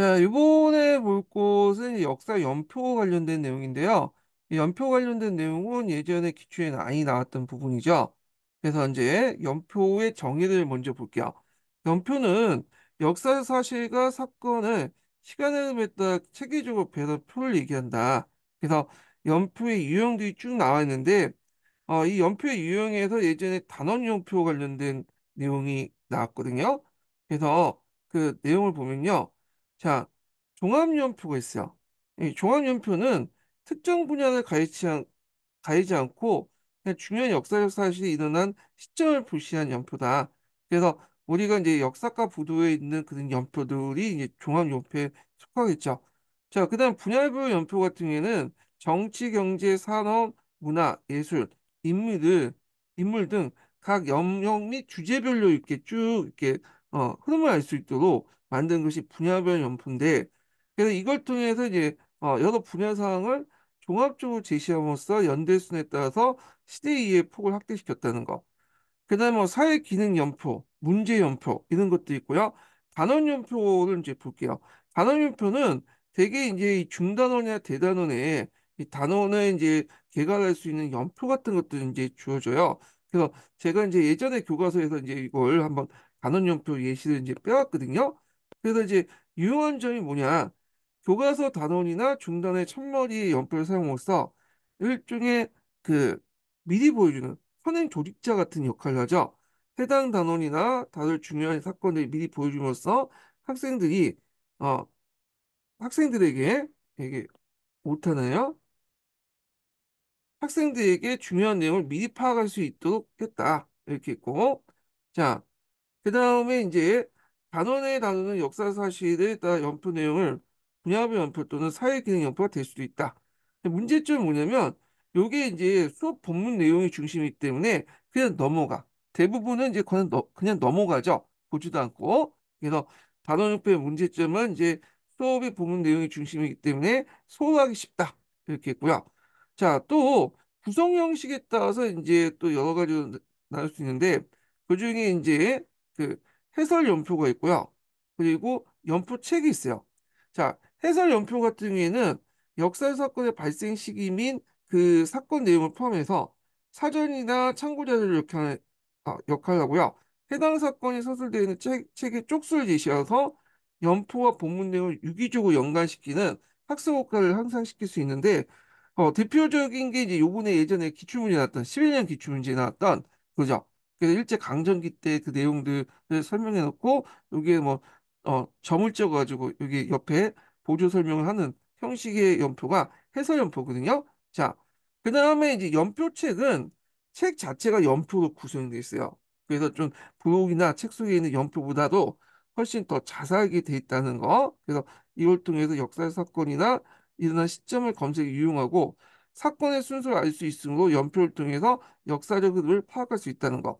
자, 이번에 볼 곳은 역사 연표 관련된 내용인데요. 연표 관련된 내용은 예전에 기출에 많이 나왔던 부분이죠. 그래서 이제 연표의 정의를 먼저 볼게요. 연표는 역사 사실과 사건을 시간에 따라 체계적으로 배서 표를 얘기한다. 그래서 연표의 유형들이 쭉 나와 있는데 어, 이 연표의 유형에서 예전에 단원 연표 관련된 내용이 나왔거든요. 그래서 그 내용을 보면요. 자, 종합연표가 있어요. 이 종합연표는 특정 분야를 가리지, 않, 가리지 않고 그냥 중요한 역사적 사실이 일어난 시점을 표시한 연표다. 그래서 우리가 이제 역사과 부도에 있는 그런 연표들이 이제 종합연표에 속하겠죠. 자, 그 다음 분야별 연표 같은 경우에는 정치, 경제, 산업, 문화, 예술, 인물들, 인물 등 각 영역 및 주제별로 이렇게 쭉 이렇게 어, 흐름을 알 수 있도록 만든 것이 분야별 연표인데 그래서 이걸 통해서 이제 어, 여러 분야 사항을 종합적으로 제시함으로써 연대 순에 따라서 시대 이해 폭을 확대시켰다는 거. 그다음에 뭐 사회 기능 연표, 문제 연표 이런 것도 있고요. 단원 연표를 이제 볼게요. 단원 연표는 대개 이제 중단원이나 대단원에 이단원에 이제 개괄할 수 있는 연표 같은 것도 이제 주어져요. 그래서 제가 이제 예전에 교과서에서 이제 이걸 한번 단원 연표 예시를 이제 빼왔거든요. 그래서 이제 유용한 점이 뭐냐. 교과서 단원이나 중단의 첫머리 연필 사용으로써 일종의 그 미리 보여주는 선행 조직자 같은 역할을 하죠. 해당 단원이나 다들 중요한 사건을 미리 보여주면서 학생들이 어 학생들에게 이게 못하나요? 학생들에게 중요한 내용을 미리 파악할 수 있도록 했다. 이렇게 했고 자, 그 다음에 이제 단원의 단어는 역사 사실에 따라 연표 내용을 분야별 연표 또는 사회기능 연표가 될 수도 있다. 문제점이 뭐냐면 요게 이제 수업 본문 내용이 중심이기 때문에 그냥 넘어가. 대부분은 이제 그냥, 너, 그냥 넘어가죠. 보지도 않고. 그래서 단원연표의 문제점은 이제 수업의 본문 내용이 중심이기 때문에 소화하기 쉽다. 이렇게 했고요. 자, 또 구성 형식에 따라서 이제 또 여러 가지로 나눌 수 있는데 그중에 이제 그 해설 연표가 있고요. 그리고 연표 책이 있어요. 자, 해설 연표 같은 경우에는 역살 사건의 발생 시기 및 그 사건 내용을 포함해서 사전이나 참고 자료를 역할, 아, 역할하고요. 해당 사건이 서술되어 있는 책, 책의 쪽수를 제시하여서 연포와 본문 내용을 유기적으로 연관시키는 학습 효과를 향상시킬 수 있는데 어, 대표적인 게 이제 요번에 예전에 기출문제 나왔던 11년 기출문제 나왔던 그죠? 그래서 일제 강점기 때 그 내용들을 설명해 놓고 여기에 뭐 어, 점을 찍어 가지고 여기 옆에 보조 설명을 하는 형식의 연표가 해설 연표거든요. 자, 그 다음에 이제 연표책은 책 자체가 연표로 구성되어 있어요. 그래서 좀 부록이나 책 속에 있는 연표보다도 훨씬 더 자세하게 돼 있다는 거. 그래서 이걸 통해서 역사 사건이나 일어난 시점을 검색에 유용하고 사건의 순서를 알 수 있으므로 연표를 통해서 역사적 흐름을 파악할 수 있다는 거.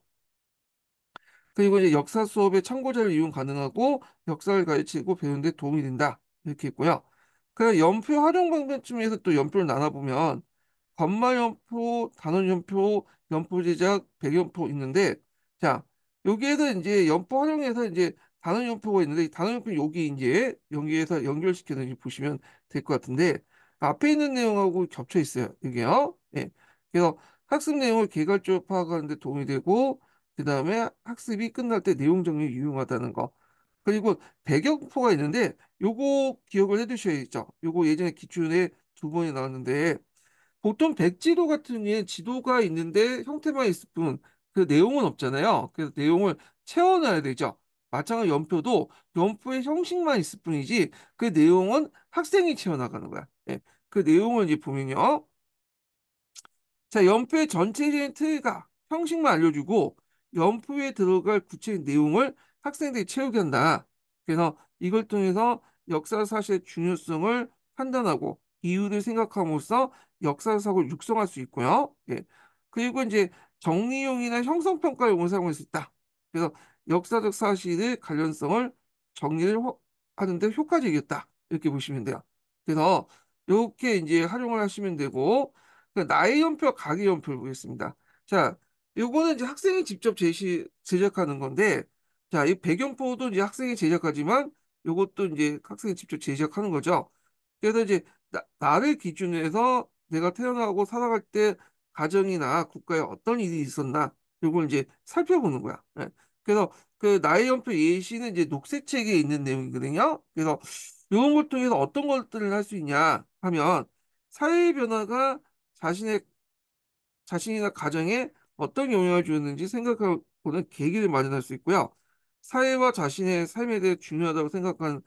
그리고 이제 역사 수업의 참고자를 이용 가능하고 역사를 가르치고 배우는 데 도움이 된다. 이렇게 있고요. 그럼 연표 활용 방편쯤에서또 연표를 나눠보면 건말 연표, 단원 연표, 연표 제작, 백연표 있는데 자, 여기에서 이제 연표활용에서 이제 단원 연표가 있는데 단원 연표 여기 이제 연기해서 연결시켜서 보시면 될 것 같은데 앞에 있는 내용하고 겹쳐 있어요. 이게요. 예. 그래서 학습 내용을 개괄적으로 파악하는 데 도움이 되고 그 다음에 학습이 끝날 때 내용 정리 유용하다는 거. 그리고 배경포가 있는데 요거 기억을 해 두셔야죠. 요거 예전에 기출에 두 번이 나왔는데 보통 백지도 같은 경우에 지도가 있는데 형태만 있을 뿐 그 내용은 없잖아요. 그래서 내용을 채워놔야 되죠. 마찬가지 연표도 연표의 형식만 있을 뿐이지 그 내용은 학생이 채워나가는 거야. 예. 그 내용을 이제 보면요. 자, 연표의 전체적인 틀과 형식만 알려주고 연표에 들어갈 구체적인 내용을 학생들이 채우게 한다. 그래서 이걸 통해서 역사 사실의 중요성을 판단하고 이유를 생각함으로써 역사사고를 육성할 수 있고요. 예. 그리고 이제 정리용이나 형성평가를 원사용할 수 있다. 그래서 역사적 사실의 관련성을 정리를 하는데 효과적이었다. 이렇게 보시면 돼요. 그래서 이렇게 이제 활용을 하시면 되고 그러니까 나의 연표, 각의 연표를 보겠습니다. 자, 요거는 이제 학생이 직접 제시 제작하는 건데 자, 이 배경포도 이제 학생이 제작하지만 요것도 이제 학생이 직접 제작하는 거죠. 그래서 이제 나, 를 기준으로 해서 내가 태어나고 살아갈 때 가정이나 국가에 어떤 일이 있었나 요걸 이제 살펴보는 거야. 네. 그래서 그 나의 연표 예시는 이제 녹색 책에 있는 내용이거든요. 그래서 요런걸 통해서 어떤 것들을 할 수 있냐 하면 사회 변화가 자신의 자신이나 가정에 어떤 영향을 주었는지 생각하고는 계기를 마련할 수 있고요. 사회와 자신의 삶에 대해 중요하다고 생각하는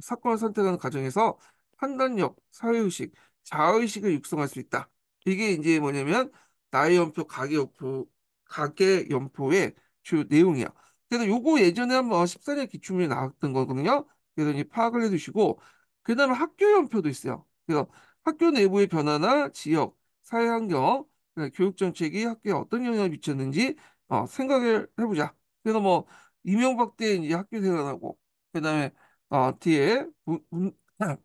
사건을 선택하는 과정에서 판단력, 사회의식, 자의식을 육성할 수 있다. 이게 이제 뭐냐면 나의 연표, 가계 연표, 가계 연표의 주요 내용이야. 그래서 요거 예전에 한번 14년 기출문에 나왔던 거거든요. 그래서 이 파악을 해두시고 그 다음에 학교 연표도 있어요. 그래서 학교 내부의 변화나 지역, 사회 환경, 네, 교육 정책이 학교에 어떤 영향을 미쳤는지 어, 생각을 해보자. 그래서 뭐 이명박 때 이제 학교 생활하고 그다음에 어, 뒤에 문, 문,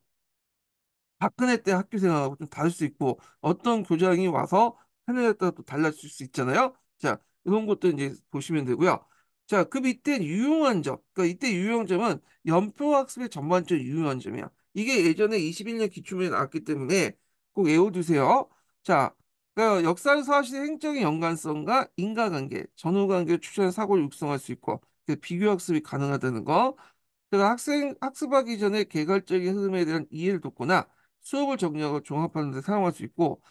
박근혜 때 학교 생활하고 좀 다를 수 있고 어떤 교장이 와서 하느냐에 따라 또 달라질 수 있잖아요. 자 이런 것도 이제 보시면 되고요. 자, 그 밑에 유용한 점. 그러니까 이때 유용 점은 연표 학습의 전반적 유용한 점이야. 이게 예전에 21년 기출문에 나왔기 때문에 꼭 외워두세요. 자, 그러니까 역사를 서사실대 행적인 연관성과 인과관계, 전후관계 추천해 사고를 육성할 수 있고 그 비교학습이 가능하다는 거. 그래서 학생 학습하기 전에 개괄적인 흐름에 대한 이해를 돕거나 수업을 정리하고 종합하는 데 사용할 수 있고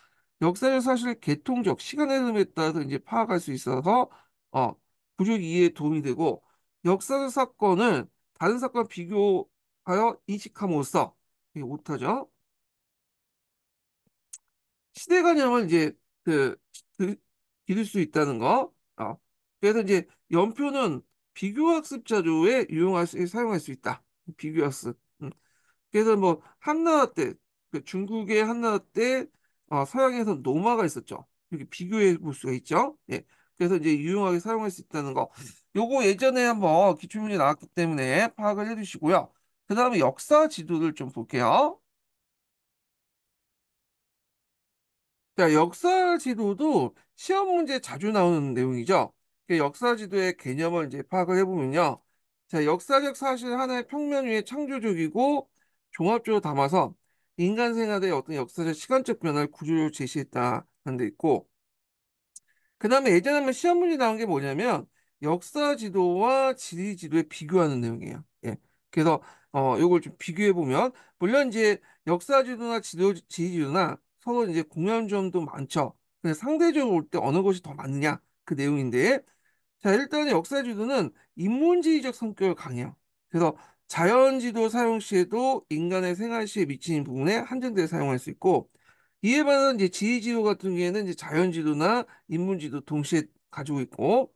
역사를 사실 개통적 시간의 흐름에 따라서 이제 파악할 수 있어서 어, 부족 이해에 도움이 되고 역사적 사건을 다른 사건 비교하여 인식함으로써 이게 오타죠. 시대관념을 이제 그, 그 기를 수 있다는 거. 어. 그래서 이제 연표는 비교학습 자료에 유용할 수, 사용할 수 있다. 비교학습. 음. 그래서 뭐 한나라 때, 그 중국의 한나라 때 어, 서양에서 노마가 있었죠. 이렇게 비교해 볼 수가 있죠. 예. 그래서 이제 유용하게 사용할 수 있다는 거. 요거 예전에 한번 기출문제 나왔기 때문에 파악을 해주시고요. 그 다음에 역사 지도를 좀 볼게요. 자, 그러니까 역사 지도도 시험 문제에 자주 나오는 내용이죠. 그러니까 역사 지도의 개념을 이제 파악을 해보면요. 자, 역사적 사실 하나의 평면 위에 창조적이고 종합적으로 담아서 인간 생활의 어떤 역사적 시간적 변화를 구조로 제시했다는 데 있고, 그 다음에 예전에 시험 문제 나온 게 뭐냐면, 역사 지도와 지리 지도에 비교하는 내용이에요. 예. 그래서, 어, 요걸 좀 비교해보면, 물론 이제 역사 지도나 지도, 지리 지도나 서로 이제 공유한 점도 많죠. 근데 상대적으로 올 때 어느 것이 더 맞느냐 그 내용인데 자 일단 역사 지도는 인문지의적 성격을 강해요. 그래서 자연 지도 사용 시에도 인간의 생활 시에 미치는 부분에 한정되어 사용할 수 있고 이에 반한 이제 지리 지도 같은 경우에는 이제 자연 지도나 인문 지도 동시에 가지고 있고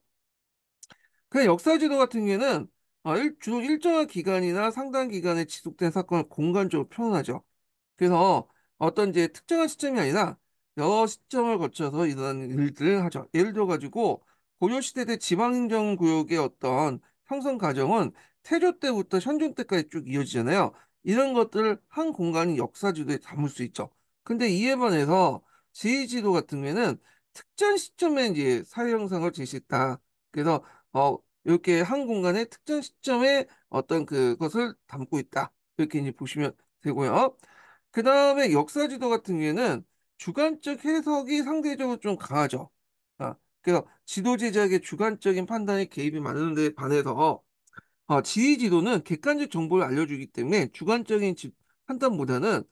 그냥 역사 지도 같은 경우에는 어, 일, 주로 일정한 기간이나 상당 기간에 지속된 사건을 공간적으로 표현하죠. 그래서 어떤 이제 특정한 시점이 아니라 여러 시점을 거쳐서 일어난 일들을 하죠. 예를 들어가지고 고려시대 때 지방행정구역의 어떤 형성 과정은 태조 때부터 현종 때까지 쭉 이어지잖아요. 이런 것들을 한 공간이 역사지도에 담을 수 있죠. 근데 이에 반해서 지리지도 같은 경우에는 특정 시점에 이제 사회 형상을 제시했다. 그래서 어 이렇게 한 공간의 특정 시점에 어떤 그것을 담고 있다. 이렇게 이제 보시면 되고요. 그 다음에 역사 지도 같은 경우에는 주관적 해석이 상대적으로 좀 강하죠. 아, 그래서 지도 제작의 주관적인 판단에 개입이 많은 데 반해서 어, 지휘 지도는 객관적 정보를 알려주기 때문에 주관적인 집, 판단보다는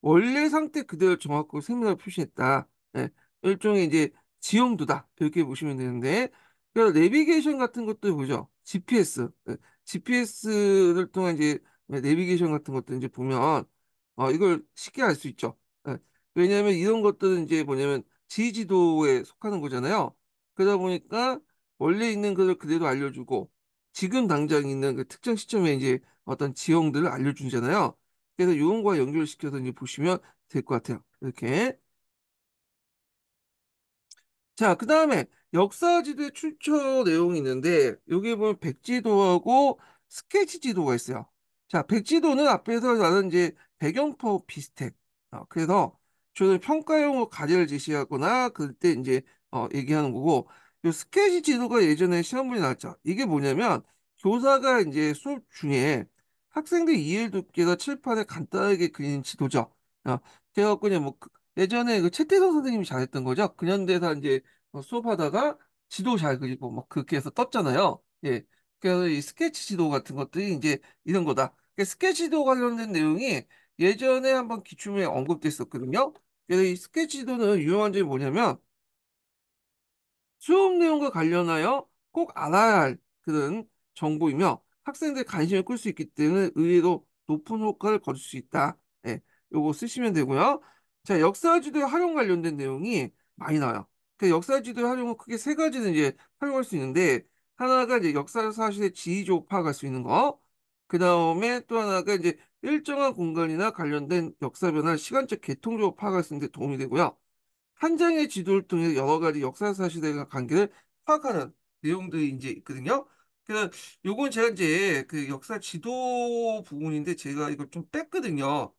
원래 상태 그대로 정확하고 생밀을 표시했다. 예, 일종의 이제 지형도다. 이렇게 보시면 되는데, 그러니 내비게이션 같은 것도 보죠. GPS. 예, GPS를 통한 이제 내비게이션 같은 것도 이제 보면 어, 이걸 쉽게 알 수 있죠. 예. 왜냐하면 이런 것들은 이제 뭐냐면 지지도에 속하는 거잖아요. 그러다 보니까 원래 있는 것을 그대로 알려주고 지금 당장 있는 그 특정 시점에 이제 어떤 지형들을 알려주잖아요. 그래서 요런과 연결시켜서 이제 보시면 될 것 같아요. 이렇게. 자, 그 다음에 역사지도의 출처 내용이 있는데 여기 보면 백지도하고 스케치지도가 있어요. 자, 백지도는 앞에서 나는 이제 배경포 비슷해. 어, 그래서 주로 평가용으로 가제를 제시하거나 그때 이제 어, 얘기하는 거고 요 스케치 지도가 예전에 시험문이 나왔죠. 이게 뭐냐면 교사가 이제 수업 중에 학생들 이해를 돕기 위해서 칠판에 간단하게 그린 지도죠. 어, 그래갖고 그냥 뭐 그 예전에 그채태성 선생님이 잘했던 거죠. 근현대사 이제 어, 수업하다가 지도 잘 그리고 막 그렇게 해서 떴잖아요. 예. 그래서 이 스케치 지도 같은 것들이 이제 이런 거다. 스케치도 관련된 내용이 예전에 한번 기출문에 언급됐었거든요. 그래서 이 스케치도는 유용한 점이 뭐냐면 수업 내용과 관련하여 꼭 알아야 할 그런 정보이며 학생들 관심을 끌 수 있기 때문에 의외로 높은 효과를 거둘 수 있다. 예, 요거 쓰시면 되고요. 자, 역사지도의 활용 관련된 내용이 많이 나와요. 그 역사지도의 활용은 크게 세 가지는 이제 활용할 수 있는데 하나가 이제 역사 사실의 지위조파할수 있는 거, 그 다음에 또 하나가 이제 일정한 공간이나 관련된 역사 변화, 시간적 개통적으로 파악할 수 있는 데 도움이 되고요. 한 장의 지도를 통해 여러 가지 역사사 시대가 관계를 파악하는 내용들이 이제 있거든요. 그래서 요건 제가 이제 그 역사 지도 부분인데 제가 이걸 좀 뺐거든요.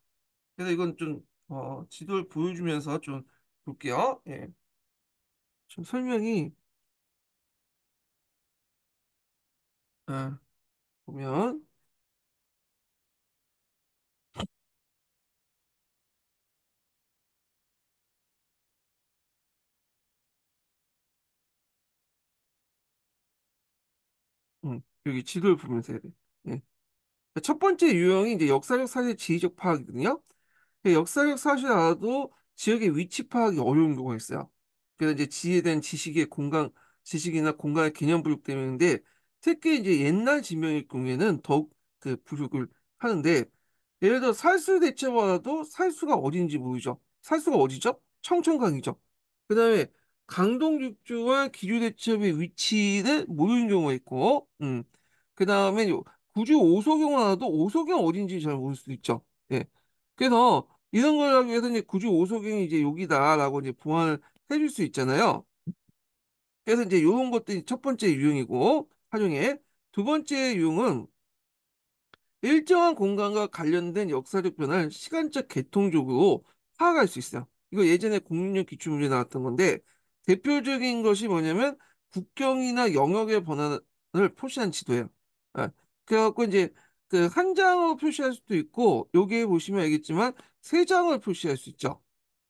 그래서 이건 좀 어, 지도를 보여주면서 좀 볼게요. 예. 좀 설명이 아, 보면 여기 지도를 보면서 해야 돼. 네. 첫 번째 유형이 이제 역사적 사실 지리적 파악이거든요. 그 역사적 사실 알아도 지역의 위치 파악이 어려운 경우가 있어요. 그래서 이제 지에 대한 지식의 공간, 지식이나 공간의 개념 부족 때문인데 특히 이제 옛날 지명일 경우에는 더욱 그 부족을 하는데 예를 들어 살수 대체보다도 살수가 어딘지 모르죠. 살수가 어디죠? 청천강이죠. 그 다음에 강동육주와 기주대첩의 위치는 모르는 경우가 있고, 음. 그 다음에 구주 오소경을 하나도 오소경 어딘지 잘 모를 수도 있죠. 예. 그래서 이런 걸 하기 위해서 이제 구주 오소경이 이제 여기다라고 이제 보완을 해줄 수 있잖아요. 그래서 이제 이런 것들이 첫 번째 유형이고, 하중에 두 번째 유형은 일정한 공간과 관련된 역사적 변화를 시간적 개통적으로 파악할 수 있어요. 이거 예전에 공룡 기출문제 나왔던 건데 대표적인 것이 뭐냐면 국경이나 영역의 번안을 표시한 지도예요. 아, 그래갖고 이제 그한 장으로 표시할 수도 있고 여기에 보시면 알겠지만 세 장을 표시할 수 있죠.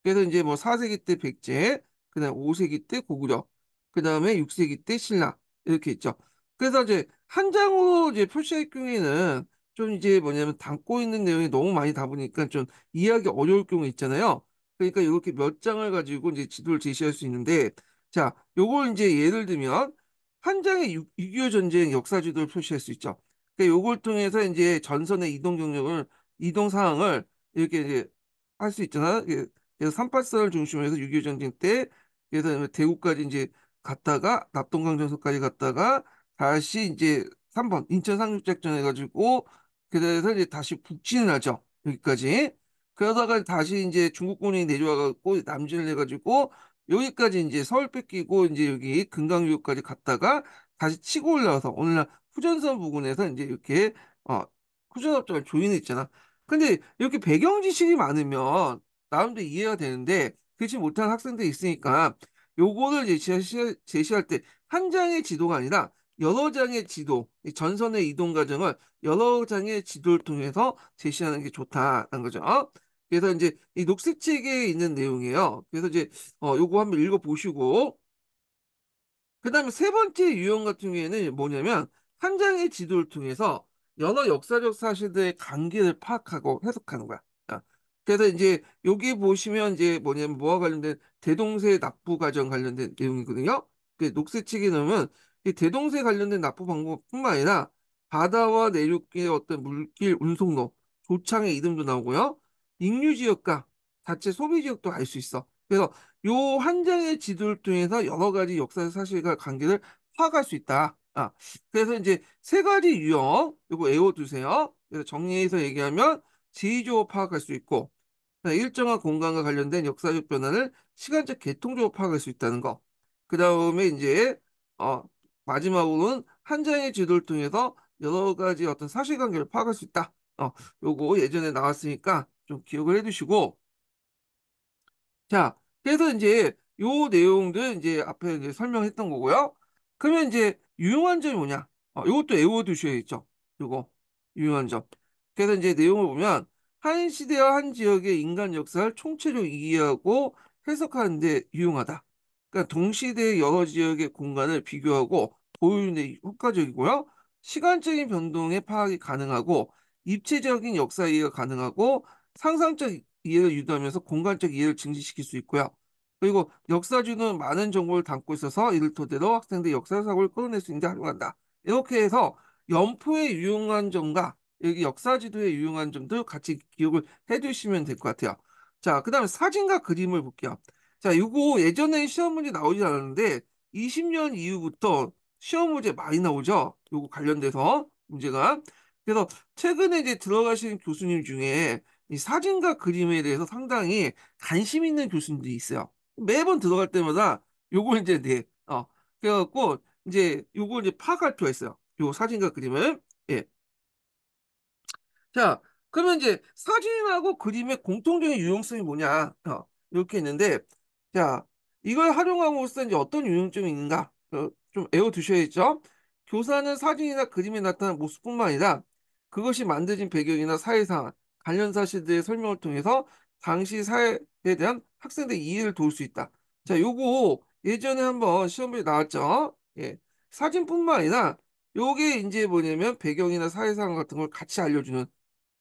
그래서 이제 뭐 4세기 때 백제, 그다음 5세기 때 고구려, 그 다음에 6세기 때 신라 이렇게 있죠. 그래서 이제 한 장으로 이제 표시할 경우에는 좀 이제 뭐냐면 담고 있는 내용이 너무 많이 다 보니까 좀 이해하기 어려울 경우 있잖아요. 그러니까 이렇게 몇 장을 가지고 이제 지도를 제시할 수 있는데 자, 요걸 이제 예를 들면 한 장의 6, 6.25 전쟁 역사 지도를 표시할 수 있죠. 그러니까 요걸 통해서 이제 전선의 이동 경력을 이동 상황을 이렇게 이제 할 수 있잖아. 그래서 38선을 중심으로 해서 6.25 전쟁 때 그래서 대구까지 이제 갔다가 납동강 전선까지 갔다가 다시 이제 3번 인천 상륙작전 해가지고 그래서 이제 다시 북진을 하죠. 여기까지. 그러다가 다시 이제 중국군이 내려와갖고 남진을 해가지고 여기까지 이제 서울 뺏기고 이제 여기 금강유까지 역 갔다가 다시 치고 올라와서 오늘날 후전선 부근에서 이제 이렇게 어 후전합작을 조인했잖아. 근데 이렇게 배경 지식이 많으면 나름대로 이해가 되는데 그렇지 못한 학생들이 있으니까 요거를 제시할, 제시할 때 한 장의 지도가 아니라 여러 장의 지도, 전선의 이동 과정을 여러 장의 지도를 통해서 제시하는 게 좋다는 거죠. 그래서 이제 이 녹색 책에 있는 내용이에요. 그래서 이제 어, 요거 한번 읽어보시고 그 다음에 세 번째 유형 같은 경우에는 뭐냐면 한 장의 지도를 통해서 여러 역사적 사실들의 관계를 파악하고 해석하는 거야. 어, 그래서 이제 여기 보시면 이제 뭐냐면 뭐와 관련된 대동세 납부 과정 관련된 내용이거든요. 그 녹색 책에 넣으면 이 대동세 관련된 납부 방법뿐만 아니라 바다와 내륙의 어떤 물길 운송로, 조창의 이름도 나오고요. 육류 지역과 자체 소비 지역도 알 수 있어. 그래서 요 한 장의 지도를 통해서 여러 가지 역사 사실과 관계를 파악할 수 있다. 아, 그래서 이제 세 가지 유형 요거 외워두세요. 그래서 정리해서 얘기하면 지리적으로 파악할 수 있고 그 일정한 공간과 관련된 역사적 변화를 시간적 계통적으로 파악할 수 있다는 거. 그 다음에 이제 어, 마지막으로는 한 장의 지도를 통해서 여러 가지 어떤 사실관계를 파악할 수 있다. 어, 요거 예전에 나왔으니까 좀 기억을 해두시고 자 그래서 이제 요 내용들 이제 앞에 이제 설명했던 거고요. 그러면 이제 유용한 점이 뭐냐? 어, 이것도 외워두셔야겠죠. 요거 유용한 점. 그래서 이제 내용을 보면 한 시대와 한 지역의 인간 역사를 총체적 이해하고 해석하는 데 유용하다. 그러니까 동시대 의 여러 지역의 공간을 비교하고 보유는 데 효과적이고요. 시간적인 변동의 파악이 가능하고 입체적인 역사 이해가 가능하고 상상적 이해를 유도하면서 공간적 이해를 증진시킬 수 있고요. 그리고 역사주는 많은 정보를 담고 있어서 이를 토대로 학생들의 역사사고를 끌어낼 수 있는데 활용한다. 이렇게 해서 연포의 유용한 점과 여기 역사지도의 유용한 점도 같이 기억을 해주시면될 것 같아요. 자, 그 다음에 사진과 그림을 볼게요. 자, 이거 예전에 시험 문제 나오지 않았는데 20년 이후부터 시험 문제 많이 나오죠. 이거 관련돼서 문제가. 그래서 최근에 이제 들어가신 교수님 중에 이 사진과 그림에 대해서 상당히 관심 있는 교수님들이 있어요. 매번 들어갈 때마다 요거 이제 네, 어, 그래갖고 이제 요거 이제 파악할 필요가 있어요. 요 사진과 그림을 예. 자, 그러면 이제 사진하고 그림의 공통적인 유용성이 뭐냐 어, 이렇게 있는데 자 이걸 활용하고로써 이제 어떤 유용점이 있는가 어, 좀애워두셔야죠 교사는 사진이나 그림에 나타난 모습뿐만 아니라 그것이 만들어진 배경이나 사회상 관련 사실들의 설명을 통해서 당시 사회에 대한 학생들의 이해를 도울 수 있다. 자, 요거 예전에 한번 시험에 나왔죠. 예. 사진뿐만 아니라 요게 이제 뭐냐면 배경이나 사회상 같은 걸 같이 알려주는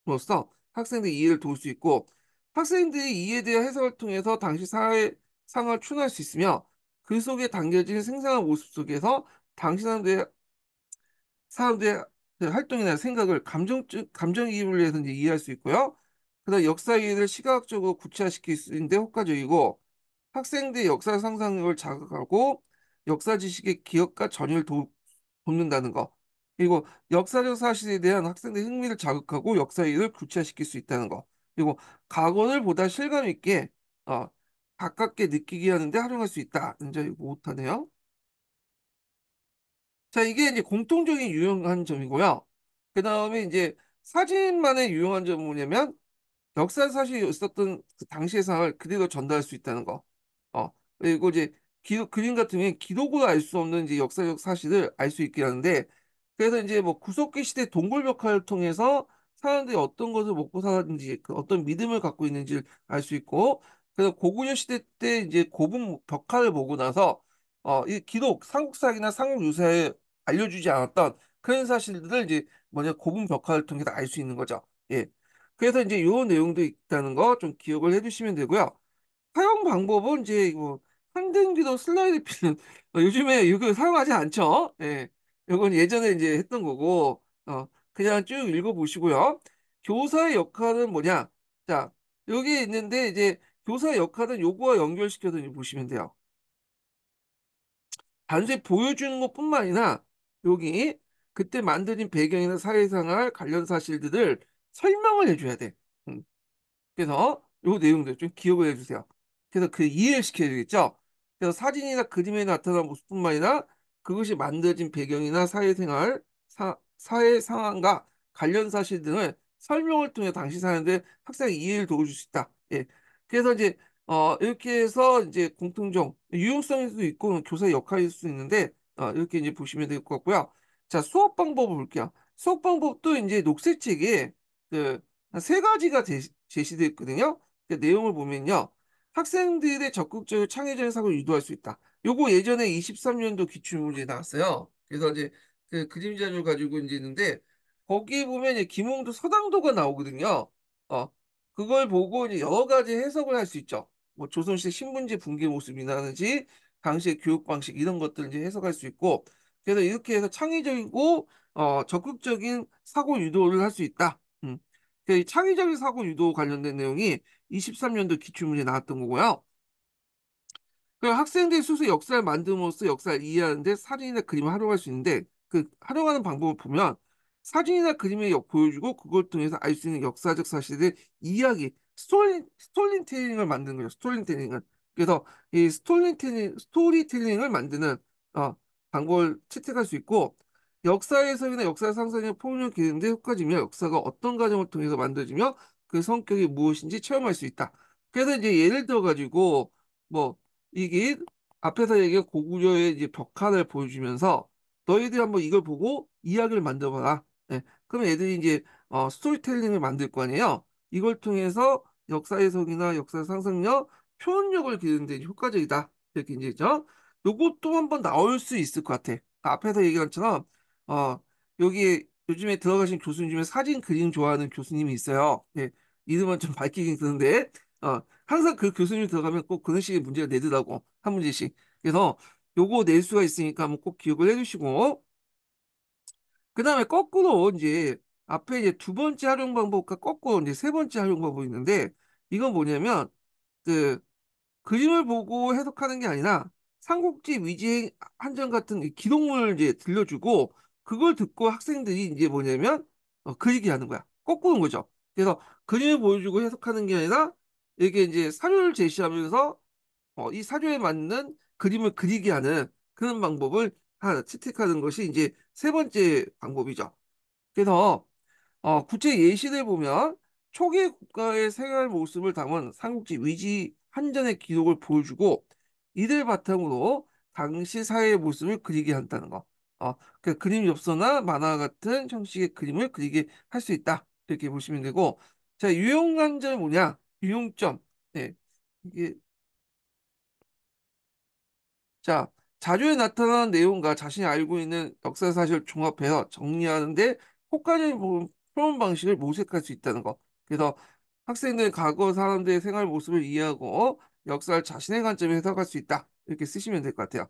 로써 학생들의 이해를 도울 수 있고 학생들의 이해에 대한 해석을 통해서 당시 사회 상황을 추론할 수 있으며 그 속에 담겨진 생생한 모습 속에서 당시 사람들의 사람들의 그 활동이나 생각을 감정적 감정이입을 위해서 이제 이해할 수 있고요. 그다음 역사 이해를 시각적으로 구체화시킬 수 있는데 효과적이고 학생들의 역사 상상력을 자극하고 역사 지식의 기억과 전율을 도, 돕는다는 거. 그리고 역사적 사실에 대한 학생들의 흥미를 자극하고 역사 이해를 구체화시킬 수 있다는 거. 그리고 각원을 보다 실감 있게 어, 가깝게 느끼게 하는데 활용할 수 있다. 이제 이거 뭐 못하네요. 자, 이게 이제 공통적인 유용한 점이고요. 그 다음에 이제 사진만의 유용한 점은 뭐냐면 역사 사실 이 있었던 그 당시의 상황을 그대로 전달할 수 있다는 거. 어, 그리고 이제 기, 록 그림 같은 경우에 기록으로 알 수 없는 이제 역사적 사실을 알 수 있게 하는데 그래서 이제 뭐 구석기 시대 동굴 벽화를 통해서 사람들이 어떤 것을 먹고 살았는지 그 어떤 믿음을 갖고 있는지를 알 수 있고 그래서 고구려 시대 때 이제 고분 벽화를 보고 나서 어, 이 기록 삼국사기나 삼국유사의 알려주지 않았던 그런 사실들을 이제 뭐냐 고분 벽화를 통해서 알 수 있는 거죠. 예. 그래서 이제 요 내용도 있다는 거 좀 기억을 해주시면 되고요. 사용 방법은 이제 뭐 항등기도 슬라이드 핀은 어, 요즘에 이거 사용하지 않죠. 예. 요건 예전에 이제 했던 거고 어 그냥 쭉 읽어보시고요. 교사의 역할은 뭐냐? 자 여기 있는데 이제 교사의 역할은 요거와 연결시켜서 보시면 돼요. 단순히 보여주는 것뿐만 아니라 여기 그때 만들어진 배경이나 사회생활 관련 사실들을 설명을 해줘야 돼. 음. 그래서 요 내용들 좀 기억을 해주세요. 그래서 그 이해를 시켜야 되겠죠. 그래서 사진이나 그림에 나타난 모습뿐만 아니라 그것이 만들어진 배경이나 사회생활, 사, 사회 상황과 관련 사실 등을 설명을 통해 당시 사는데 학생 이해를 도와줄 수 있다. 예. 그래서 이제 어 이렇게 해서 이제 공통점 유용성일 수도 있고 교사의 역할일 수도 있는데 아, 이렇게 이제 보시면 될 것 같고요. 자, 수업 방법을 볼게요. 수업 방법도 이제 녹색책에 그 세 가지가 제시되어 있거든요. 그 내용을 보면요. 학생들의 적극적인 창의적인 사고를 유도할 수 있다. 요거 예전에 23년도 기출문제 나왔어요. 그래서 이제 그 그림자를 가지고 이제 있는데 거기 보면 이제 김홍도 서당도가 나오거든요. 어, 그걸 보고 이제 여러 가지 해석을 할 수 있죠. 뭐 조선시대 신문지 붕괴 모습이라든지 당시의 교육 방식 이런 것들을 이제 해석할 수 있고 그래서 이렇게 해서 창의적이고 어, 적극적인 사고 유도를 할 수 있다. 음. 그 창의적인 사고 유도 관련된 내용이 23년도 기출문제 나왔던 거고요. 그리 학생들이 스스로 역사를 만듦으로써 역사를 이해하는데 사진이나 그림을 활용할 수 있는데 그 활용하는 방법을 보면 사진이나 그림을 보여주고 그걸 통해서 알 수 있는 역사적 사실을 이야기 스토리 스토리텔링을 만드는 거죠. 스토리텔링을 그래서 이 스토리텔링, 스토리텔링을 만드는 어, 방법을 채택할 수 있고 역사 해석이나 역사 상상의 폭력 기능 등 효과지며 역사가 어떤 과정을 통해서 만들어지며 그 성격이 무엇인지 체험할 수 있다. 그래서 이제 예를 들어가지고 뭐 이게 앞에서 얘기한 고구려의 이제 벽화를 보여주면서 너희들이 한번 이걸 보고 이야기를 만들어봐라. 예. 그러면 애들이 이제 어, 스토리텔링을 만들 거 아니에요. 이걸 통해서 역사 해석이나 역사 상상력, 표현력을 기르는데 효과적이다. 이렇게 이제 죠 요것도 한번 나올 수 있을 것 같아. 그 앞에서 얘기한 것처럼 어여기 요즘에 들어가신 교수님 중에 사진 그림 좋아하는 교수님이 있어요. 예, 이름은 좀 밝히긴 그런데 어, 항상 그 교수님 들어가면 꼭 그런 식의 문제가 내더라고 한 문제씩. 그래서 요거 낼 수가 있으니까 한번 꼭 기억을 해주시고 그 다음에 거꾸로 이제 앞에 이제 두 번째 활용 방법과 거꾸로 이제 세 번째 활용 방법이 있는데 이건 뭐냐면 그 그림을 보고 해석하는 게 아니라 삼국지 위지의 한전 같은 기록물을 이제 들려주고 그걸 듣고 학생들이 이제 뭐냐면 어, 그리기 하는 거야. 거꾸로인 거죠. 그래서 그림을 보여주고 해석하는 게 아니라 이게 이제 사료를 제시하면서 어, 이 사료에 맞는 그림을 그리게 하는 그런 방법을 하나 채택하는 것이 이제 세 번째 방법이죠. 그래서 어, 구체 예시를 보면 초기 국가의 생활 모습을 담은 삼국지 위지 한전의 기록을 보여주고 이들 바탕으로 당시 사회의 모습을 그리게 한다는 거. 어, 그 그림 엽서나 만화 같은 형식의 그림을 그리게 할 수 있다. 이렇게 보시면 되고 자유용관절 뭐냐? 유용점. 네. 이게 자 자료에 나타나는 내용과 자신이 알고 있는 역사 사실을 종합해서 정리하는데 효과적인 표현 방식을 모색할 수 있다는 것 그래서 학생들 과거 사람들의 생활 모습을 이해하고 어, 역사를 자신의 관점에 해석할 수 있다. 이렇게 쓰시면 될 것 같아요.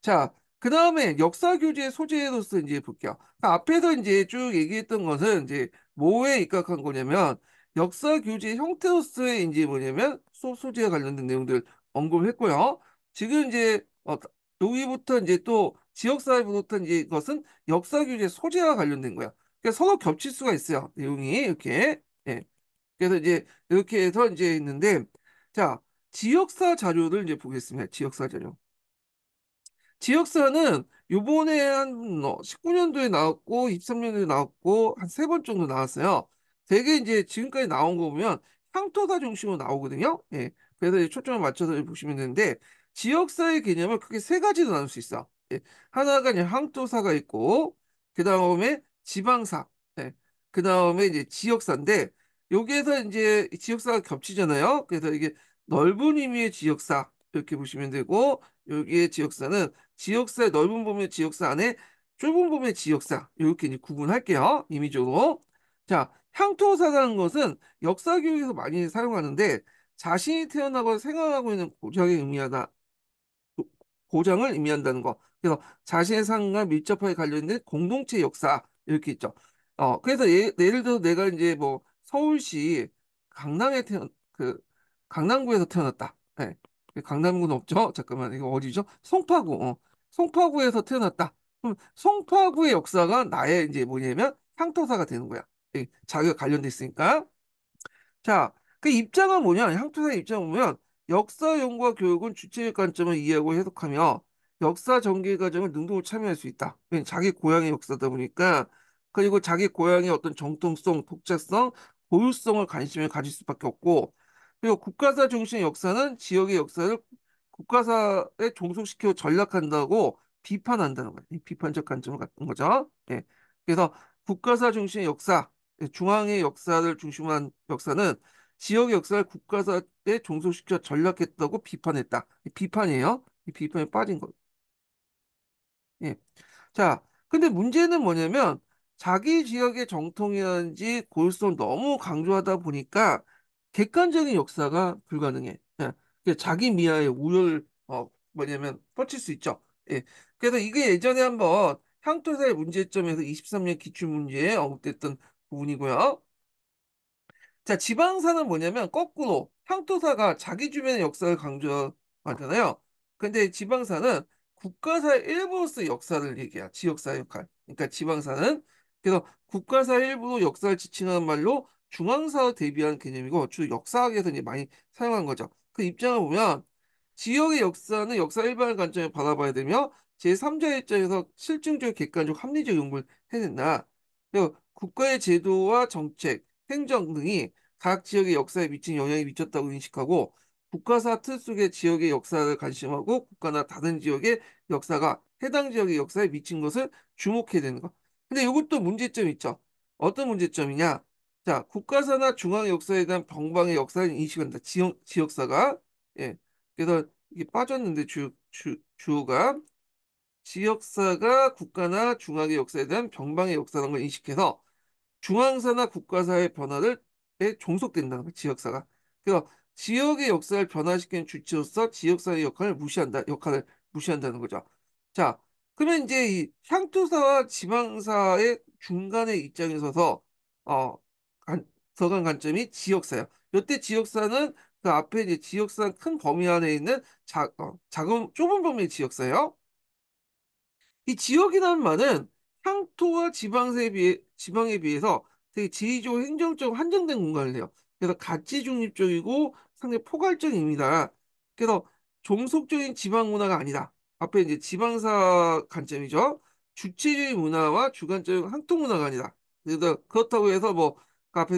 자, 그 다음에 역사 교재 소재로서 이제 볼게요. 그러니까 앞에서 이제 쭉 얘기했던 것은 이제 뭐에 입각한 거냐면 역사 교재 형태로서의 이제 뭐냐면 수업 소재와 관련된 내용들 언급을 했고요. 지금 이제 어, 여기부터 이제 또 지역사회부터 이제 것은 역사 교재 소재와 관련된 거예요 그러니까 서로 겹칠 수가 있어요. 내용이 이렇게. 그래서 이제 이렇게 해서 이제 있는데 자 지역사 자료를 이제 보겠습니다. 지역사 자료. 지역사는 요번에 한 19년도에 어, 나왔고 23년도에 나왔고 한 세 번 정도 나왔어요. 되게 이제 지금까지 나온 거 보면 향토사 중심으로 나오거든요. 예. 그래서 초점을 맞춰서 보시면 되는데 지역사의 개념을 크게 세 가지로 나눌 수 있어. 예. 하나가 이제 향토사가 있고 그 다음에 지방사, 예. 그 다음에 이제 지역사인데 여기에서 이제 지역사가 겹치잖아요. 그래서 이게 넓은 의미의 지역사 이렇게 보시면 되고 여기에 지역사는 지역사의 넓은 범위의 지역사 안에 좁은 범위의 지역사 이렇게 이제 구분할게요. 임의적으로. 자, 향토사라는 것은 역사 교육에서 많이 사용하는데 자신이 태어나고 생활하고 있는 고장의 의미하다. 고장을 의미한다는 거. 그래서 자신의 삶과 밀접하게 관련된 공동체 역사 이렇게 있죠. 어, 그래서 예, 예를 들어 내가 이제 뭐 서울시 강남에 태어 그 강남구에서 태어났다. 네. 강남구는 없죠. 잠깐만 이거 어디죠? 송파구. 어. 송파구에서 태어났다. 그럼 송파구의 역사가 나의 이제 뭐냐면 향토사가 되는 거야. 예, 자기가 관련돼 있으니까. 자, 그 입장은 뭐냐? 향토사의 입장은 뭐면 역사 연구와 교육은 주체의 관점을 이해하고 해석하며 역사 전개 과정을 능동으로 참여할 수 있다. 예, 자기 고향의 역사다 보니까 그리고 자기 고향의 어떤 정통성, 독자성, 보유성을 관심을 가질 수밖에 없고 그리고 국가사 중심의 역사는 지역의 역사를 국가사에 종속시켜 전락한다고 비판한다는 거예요. 비판적 관점을 갖는 거죠. 예. 그래서 국가사 중심의 역사, 중앙의 역사를 중심한 역사는 지역의 역사를 국가사에 종속시켜 전락했다고 비판했다. 비판이에요. 비판에 빠진 거예요. 예. 자, 근데 문제는 뭐냐면 자기 지역의 정통이라든지 고유성 너무 강조하다 보니까 객관적인 역사가 불가능해. 예. 자기 미아의 우열, 어, 뭐냐면, 뻗칠 수 있죠. 예. 그래서 이게 예전에 한번 향토사의 문제점에서 23년 기출문제에 언급됐던 부분이고요. 자, 지방사는 뭐냐면, 거꾸로 향토사가 자기 주변의 역사를 강조하잖아요. 근데 지방사는 국가사의 일부로서 역사를 얘기해 지역사 역할. 그러니까 지방사는 그래서 국가사 일부로 역사를 지칭하는 말로 중앙사로 대비하는 개념이고 주로 역사학에서 이제 많이 사용한 거죠. 그 입장을 보면 지역의 역사는 역사 일반 관점에 바라봐야 되며 제3자의 입장에서 실증적, 객관적, 합리적 연구를 해낸다 그리고 국가의 제도와 정책, 행정 등이 각 지역의 역사에 미친 영향이 미쳤다고 인식하고 국가사 틀 속의 지역의 역사를 관심하고 국가나 다른 지역의 역사가 해당 지역의 역사에 미친 것을 주목해야 되는 것. 근데 이것도 문제점 이 있죠. 어떤 문제점이냐? 자, 국가사나 중앙 역사에 대한 병방의 역사를 인식한다. 지역, 지역사가. 예. 그래서 이게 빠졌는데, 주, 주, 주호가. 지역사가 국가나 중앙의 역사에 대한 병방의 역사라는 걸 인식해서 중앙사나 국가사의 변화를 에 종속된다. 지역사가. 그래서 지역의 역사를 변화시키는 주체로서 지역사의 역할을 무시한다. 역할을 무시한다는 거죠. 자, 그러면 이제 이 향토사와 지방사의 중간에 입장에 서서 어 간, 서어간 관점이 지역사예요. 이때 지역사는 그 앞에 이제 지역사 큰 범위 안에 있는 자, 어, 작은 좁은 범위의 지역사예요. 이 지역이라는 말은 향토와 지방세에 비해 지방에 비해서 되게 지리적 으로 행정적 으로 한정된 공간을 해요. 그래서 가치 중립적이고 상당히 포괄적입니다. 그래서 종속적인 지방 문화가 아니다. 앞에 이제 지방사 관점이죠. 주체주의 문화와 주관적 항토 문화가 아니다. 그래서 그렇다고 해서 뭐그 앞에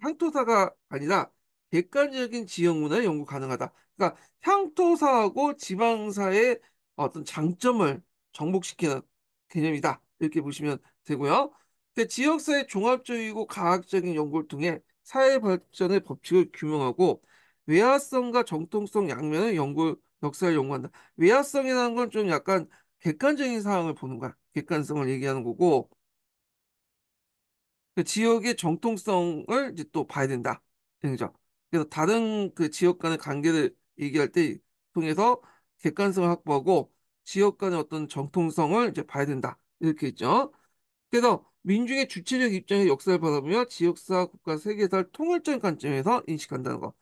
항토사가 그 아니라 객관적인 지역 문화를 연구 가능하다. 그러니까 향토사하고 지방사의 어떤 장점을 정복시키는 개념이다. 이렇게 보시면 되고요. 그 지역사의 종합적이고 과학적인 연구를 통해 사회 발전의 법칙을 규명하고 외화성과 정통성 양면을 연구 역사를 연구한다. 외화성이라는 건 좀 약간 객관적인 상황을 보는 거야. 객관성을 얘기하는 거고 그 지역의 정통성을 이제 또 봐야 된다. 그죠? 그래서 다른 그 지역 간의 관계를 얘기할 때 통해서 객관성을 확보하고 지역 간의 어떤 정통성을 이제 봐야 된다. 이렇게 있죠. 그래서 민중의 주체적 입장의 역사를 바라보며 지역사, 국가, 세계사를 통일적 관점에서 인식한다는 거.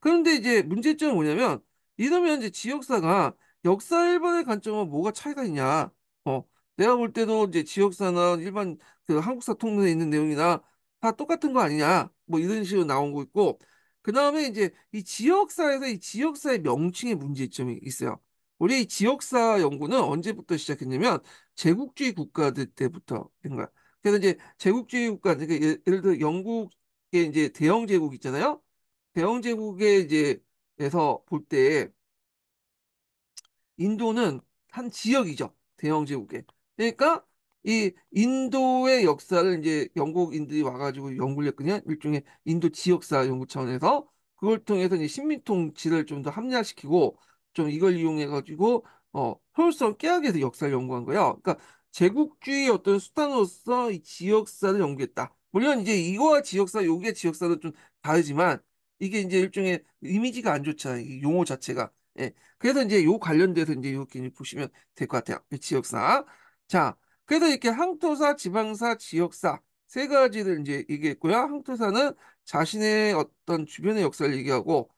그런데 이제 문제점은 뭐냐면 이러면 이제 지역사가 역사 일반의 관점은 뭐가 차이가 있냐? 어, 내가 볼 때도 이제 지역사나 일반 그 한국사 통론에 있는 내용이나 다 똑같은 거 아니냐? 뭐 이런 식으로 나온 거 있고, 그 다음에 이제 이 지역사에서 이 지역사의 명칭의 문제점이 있어요. 우리 지역사 연구는 언제부터 시작했냐면 제국주의 국가들 때부터 된 거야. 그래서 이제 제국주의 국가, 그러니까 예, 예를 들어 영국의 이제 대영 제국 있잖아요. 대영 제국의 이제 에서 볼 때 인도는 한 지역이죠. 대영 제국에. 그러니까 이 인도의 역사를 이제 영국인들이 와가지고 연구를 했거든요. 일종의 인도 지역사 연구 차원에서 그걸 통해서 이제 식민통치를 좀 더 합리화시키고 좀 이걸 이용해가지고 어 효율성 을 깨하게 서 역사를 연구한 거예요. 그러니까 제국주의 어떤 수단으로서 이 지역사를 연구했다. 물론 이제 이거와 지역사, 요게 지역사도좀 다르지만 이게 이제 일종의 이미지가 안 좋잖아요. 용어 자체가. 예. 그래서 이제 요 관련돼서 이제 이렇게 보시면 될 것 같아요. 그 지역사. 자, 그래서 이렇게 항토사, 지방사, 지역사 세 가지를 이제 얘기했고요. 항토사는 자신의 어떤 주변의 역사를 얘기하고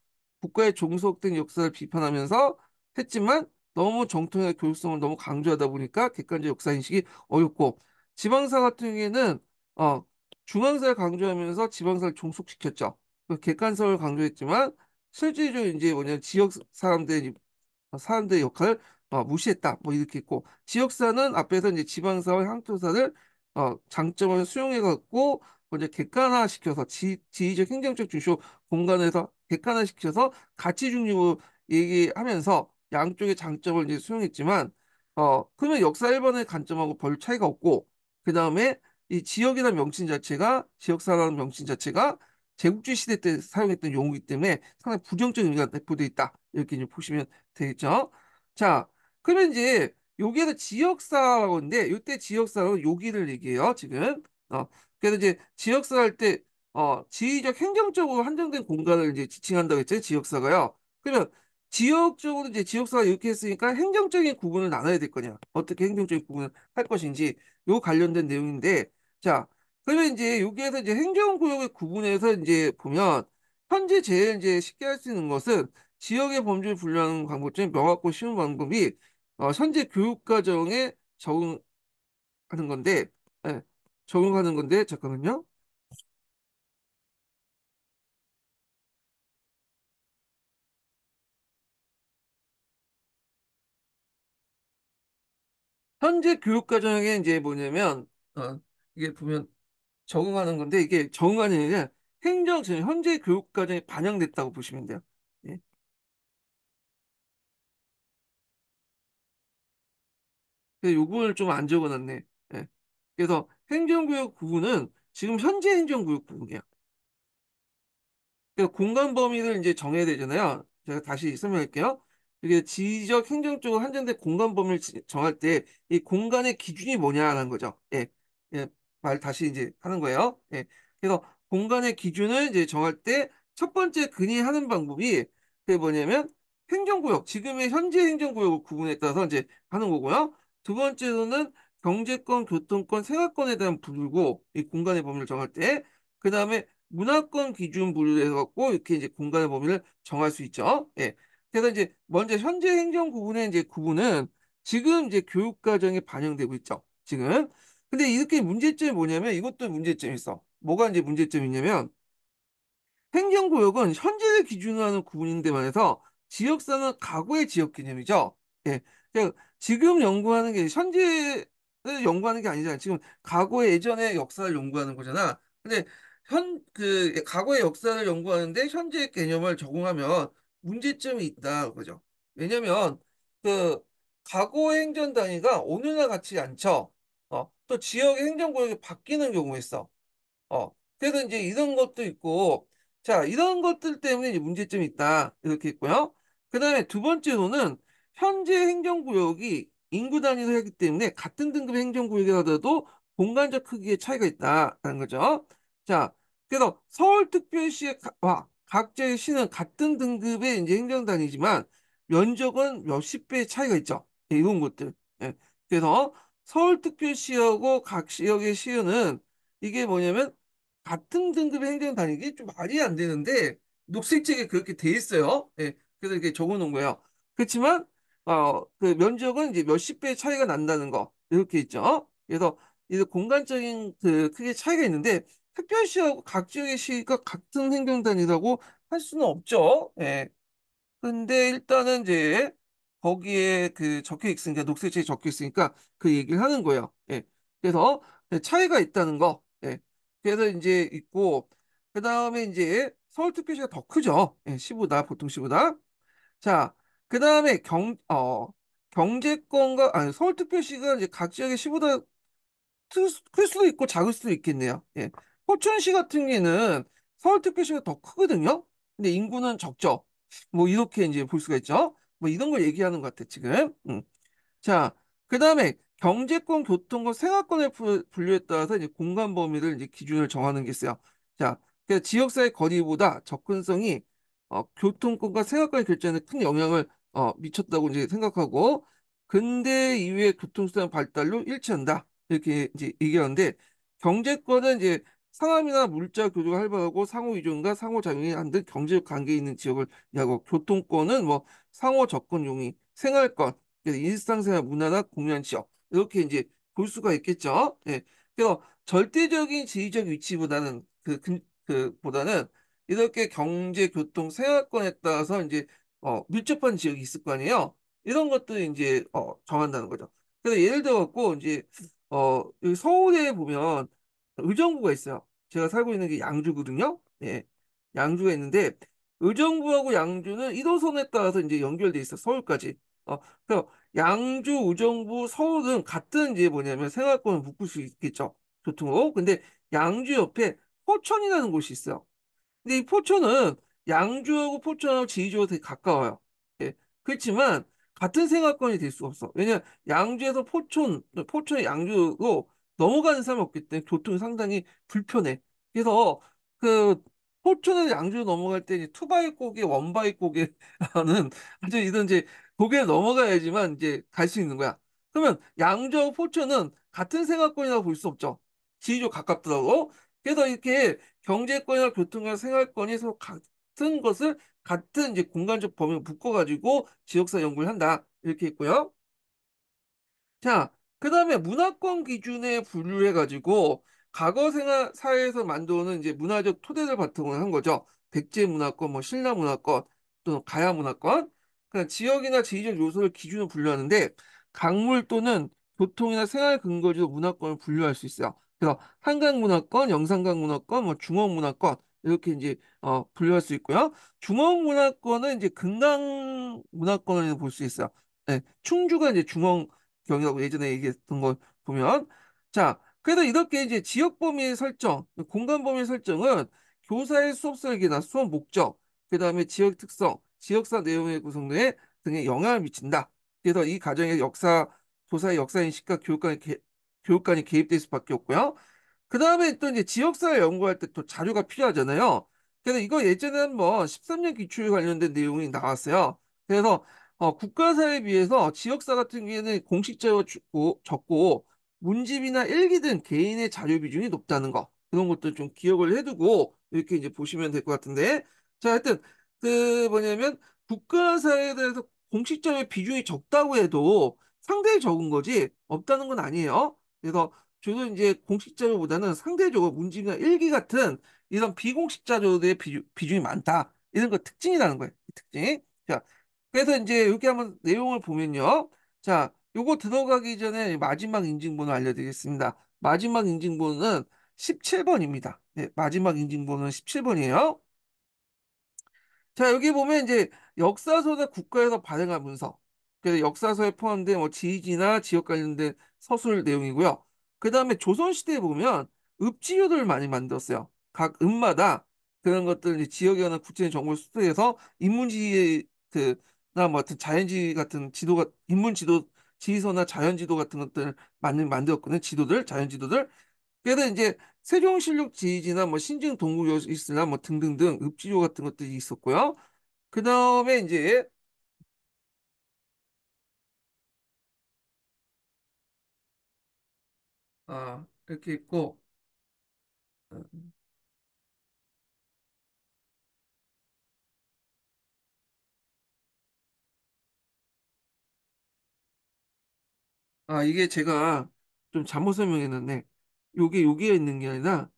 국가의 종속된 역사를 비판하면서 했지만 너무 정통의 교육성을 너무 강조하다 보니까 객관적 역사 인식이 어렵고 지방사 같은 경우에는 어, 중앙사를 강조하면서 지방사를 종속시켰죠. 그 객관성을 강조했지만 실질적으로 이제 뭐냐 지역 사람들의 어, 사람들의 역할을 어, 무시했다 뭐 이렇게 있고 지역사는 앞에서 이제 지방사와 향토사를 어, 장점을 수용해갖고 먼저 객관화시켜서 지, 지적 행정적 중시 공간에서 객관화시켜서 가치 중립으로 얘기하면서 양쪽의 장점을 이제 수용했지만 어 그러면 역사 1번의 관점하고 별 차이가 없고 그 다음에 이 지역이라는 명칭 자체가 지역사라는 명칭 자체가 제국주의 시대 때 사용했던 용어이기 때문에 상당히 부정적인 의미가 내포되어 있다. 이렇게 좀 보시면 되겠죠. 자, 그러면 이제 여기에서 지역사라고 하는데 이때 지역사는 여기를 얘기해요. 지금. 어, 그래서 이제 지역사 할 때 어, 지리적 행정적으로 한정된 공간을 이제 지칭한다고 했죠. 지역사가요. 그러면 지역적으로 이제 지역사가 이렇게 했으니까 행정적인 구분을 나눠야 될 거냐. 어떻게 행정적인 구분을 할 것인지 요 관련된 내용인데 자, 그러면 이제 여기에서 이제 행정구역의구분에서 이제 보면 현재 제일 이제 쉽게 할 수 있는 것은 지역의 범주를 분류하는 방법중 명확고 하 쉬운 방법이 어, 현재 교육과정에 적응하는 건데 네, 적응하는 건데 잠깐만요. 현재 교육과정에 이제 뭐냐면 어, 이게 보면 적응하는 건데 이게 적응하는 게 행정 현재 교육 과정에 반영됐다고 보시면 돼요. 예. 요걸 좀안 적어놨네. 예. 그래서 행정구역 구분은 지금 현재 행정구역 구분이에요. 그러니까 공간 범위를 이제 정해야 되잖아요. 제가 다시 설명할게요. 이게 지적 행정적으로 한정된 공간 범위를 정할 때 이 공간의 기준이 뭐냐라는 거죠. 예. 예. 말 다시 이제 하는 거예요. 예. 그래서 공간의 기준을 이제 정할 때 첫 번째 근이 하는 방법이 그게 뭐냐면 행정구역, 지금의 현재 행정구역을 구분에 따라서 이제 하는 거고요. 두 번째로는 경제권, 교통권, 생활권에 대한 분류고 이 공간의 범위를 정할 때 그 다음에 문화권 기준 분류를 해갖고 이렇게 이제 공간의 범위를 정할 수 있죠. 예. 그래서 이제 먼저 현재 행정 구분의 이제 구분은 지금 이제 교육 과정에 반영되고 있죠. 지금 근데 이렇게 문제점이 뭐냐면 이것도 문제점이 있어. 뭐가 이제 문제점이냐면 행정구역은 현재를 기준으로 하는 구분인데 반해서 지역사는 과거의 지역 개념이죠. 예. 그러 그러니까 지금 연구하는 게 현재를 연구하는 게 아니잖아. 지금 과거의 예전의 역사를 연구하는 거잖아. 근데 현, 그, 과거의 역사를 연구하는데 현재의 개념을 적용하면 문제점이 있다. 그죠. 왜냐면, 그, 과거 행정 단위가 오늘날 같지 않죠. 어, 또 지역의 행정구역이 바뀌는 경우가 있어. 어, 그래서 이제 이런 것도 있고, 자, 이런 것들 때문에 문제점이 있다. 이렇게 있고요. 그 다음에 두 번째로는 현재 행정구역이 인구 단위로 하기 때문에 같은 등급 행정구역이라도 공간적 크기의 차이가 있다라는 거죠. 자, 그래서 서울특별시와 와, 각자의 시는 같은 등급의 이제 행정단위지만 면적은 몇십 배의 차이가 있죠. 예, 이런 것들. 예. 그래서 서울특별시하고 각 지역의 시는 이게 뭐냐면 같은 등급의 행정 단위기 좀 말이 안 되는데 녹색책에 그렇게 돼 있어요. 예, 그래서 이렇게 적어놓은 거예요. 그렇지만 어, 그 면적은 이제 몇십 배 차이가 난다는 거 이렇게 있죠. 그래서 이제 공간적인 그 크게 차이가 있는데 특별시하고 각 지역의 시가 같은 행정 단위라고 할 수는 없죠. 예. 근데 일단은 이제 거기에 그 적혀 있으니까 녹색책이 적혀 있으니까 그 얘기를 하는 거예요. 예. 그래서 그 차이가 있다는 거. 예. 그래서 이제 있고 그 다음에 이제 서울 특별시가더 크죠. 예, 시보다 보통 시보다. 자, 그 다음에 경 어 경제권과 아니 서울 특별시가 이제 각 지역의 시보다 클 수도 있고 작을 수도 있겠네요. 예. 호천시 같은 경우에는 서울 특별시가 더 크거든요. 근데 인구는 적죠. 뭐 이렇게 이제 볼 수가 있죠. 뭐 이런 걸 얘기하는 것 같아 지금. 음. 자, 그 다음에 경제권, 교통과 생활권의 분류에 따라서 이제 공간 범위를 이제 기준을 정하는 게 있어요. 자, 그러니까 지역사회 거리보다 접근성이 어, 교통권과 생활권의 결정에 큰 영향을 어, 미쳤다고 이제 생각하고 근대 이후의 교통수단 발달로 일치한다 이렇게 이제 얘기하는데 경제권은 이제 상암이나 물자 교류가 활발하고 상호 의존과 상호 작용이 한 듯 경제적 관계에 있는 지역을 이야하고 교통권은 뭐 상호 접근 용이 생활권, 일상생활 문화나 공연 지역 이렇게 이제 볼 수가 있겠죠. 예. 그래서 절대적인 지리적 위치보다는 그, 그 보다는 이렇게 경제, 교통, 생활권에 따라서 이제 어, 밀접한 지역이 있을 거 아니에요. 이런 것도 이제 어, 정한다는 거죠. 그래서 예를 들어갖고 이제 어, 여기 서울에 보면 의정부가 있어요. 제가 살고 있는 게 양주거든요. 예. 양주가 있는데 의정부하고 양주는 1호선에 따라서 이제 연결돼 있어 서울까지. 어, 그래서 양주, 의정부, 서울은 같은 이제 뭐냐면 생활권을 묶을 수 있겠죠. 교통으로. 근데 양주 옆에 포천이라는 곳이 있어요. 근데 이 포천은 양주하고 포천하고 지리적으로 되게 가까워요. 예. 그렇지만 같은 생활권이 될 수가 없어. 왜냐 면 양주에서 포천, 포천 양주로 넘어가는 사람이 없기 때문에 교통이 상당히 불편해. 그래서 그 포천에서 양주로 넘어갈 때 이제 투바이 고개, 원바이 고개 하는 아주 이런 이제 고개를 넘어가야지만 이제 갈 수 있는 거야. 그러면 양주와 포천은 같은 생활권이라고 볼 수 없죠. 지리적 가깝더라고. 그래서 이렇게 경제권이나 교통이나 생활권이 서로 같은 것을 같은 이제 공간적 범위로 묶어가지고 지역사 연구를 한다. 이렇게 했고요 자, 그 다음에 문화권 기준에 분류해가지고 과거 생활 사회에서 만들어오는 이제 문화적 토대를 바탕으로 한 거죠. 백제 문화권, 뭐 신라 문화권 또는 가야 문화권. 그냥 그러니까 지역이나 지리적 요소를 기준으로 분류하는데 강물 또는 교통이나 생활 근거지로 문화권을 분류할 수 있어요. 그래서 한강 문화권, 영산강 문화권, 뭐 중원 문화권 이렇게 이제 어 분류할 수 있고요. 중원 문화권은 이제 금강 문화권을 볼 수 있어요. 네, 충주가 이제 중원경이라고 예전에 얘기했던 걸 보면 자 그래서 이렇게 이제 지역 범위 설정, 공간 범위 설정은 교사의 수업 설계나 수업 목적, 그 다음에 지역 특성, 지역사 내용의 구성에 등에 영향을 미친다. 그래서 이 과정에 역사, 교사의 역사 인식과 교육관이, 개, 교육관이 개입될 수밖에 없고요. 그 다음에 또 이제 지역사회 연구할 때 또 자료가 필요하잖아요. 그래서 이거 예전에 한번 13년 기출 관련된 내용이 나왔어요. 그래서 어, 국가사에 비해서 지역사 같은 경우에는 공식 적으로 적고 문집이나 일기 등 개인의 자료 비중이 높다는 거 그런 것도 좀 기억을 해두고 이렇게 이제 보시면 될 것 같은데 자 하여튼 그 뭐냐면 국가사에 대해서 공식적인 비중이 적다고 해도 상당히 적은 거지 없다는 건 아니에요. 그래서 주로 이제 공식 자료보다는 상대적으로 문집이나 일기 같은 이런 비공식 자료들의 비중, 이 많다. 이런 거 특징이라는 거예요. 특징. 자, 그래서 이제 여기 한번 내용을 보면요. 자, 요거 들어가기 전에 마지막 인증번호 알려드리겠습니다. 마지막 인증번호는 17번입니다. 네, 마지막 인증번호는 17번이에요. 자, 여기 보면 이제 역사서나 국가에서 발행한 문서. 그래서 역사서에 포함된 뭐 지리나 지역 관련된 서술 내용이고요. 그 다음에 조선시대에 보면 읍지효을 많이 만들었어요. 각 읍마다 그런 것들 지역에 관한 구체적인 정보를 수집해서 인문지의 그, 그나 뭐 같은 자연지 같은 지도가 인문 지도 지휘서나 자연지도 같은 것들 만, 만들었거든요. 지도들, 자연지도들. 그래서 이제 세종실록 지지나뭐 신증 동국요시스나 뭐 등등등 읍지조 같은 것들이 있었고요. 그 다음에 이제 아 이렇게 있고 어, 아, 이게 제가 좀 잘못 설명했는데, 요게 여기에 있는 게 아니라,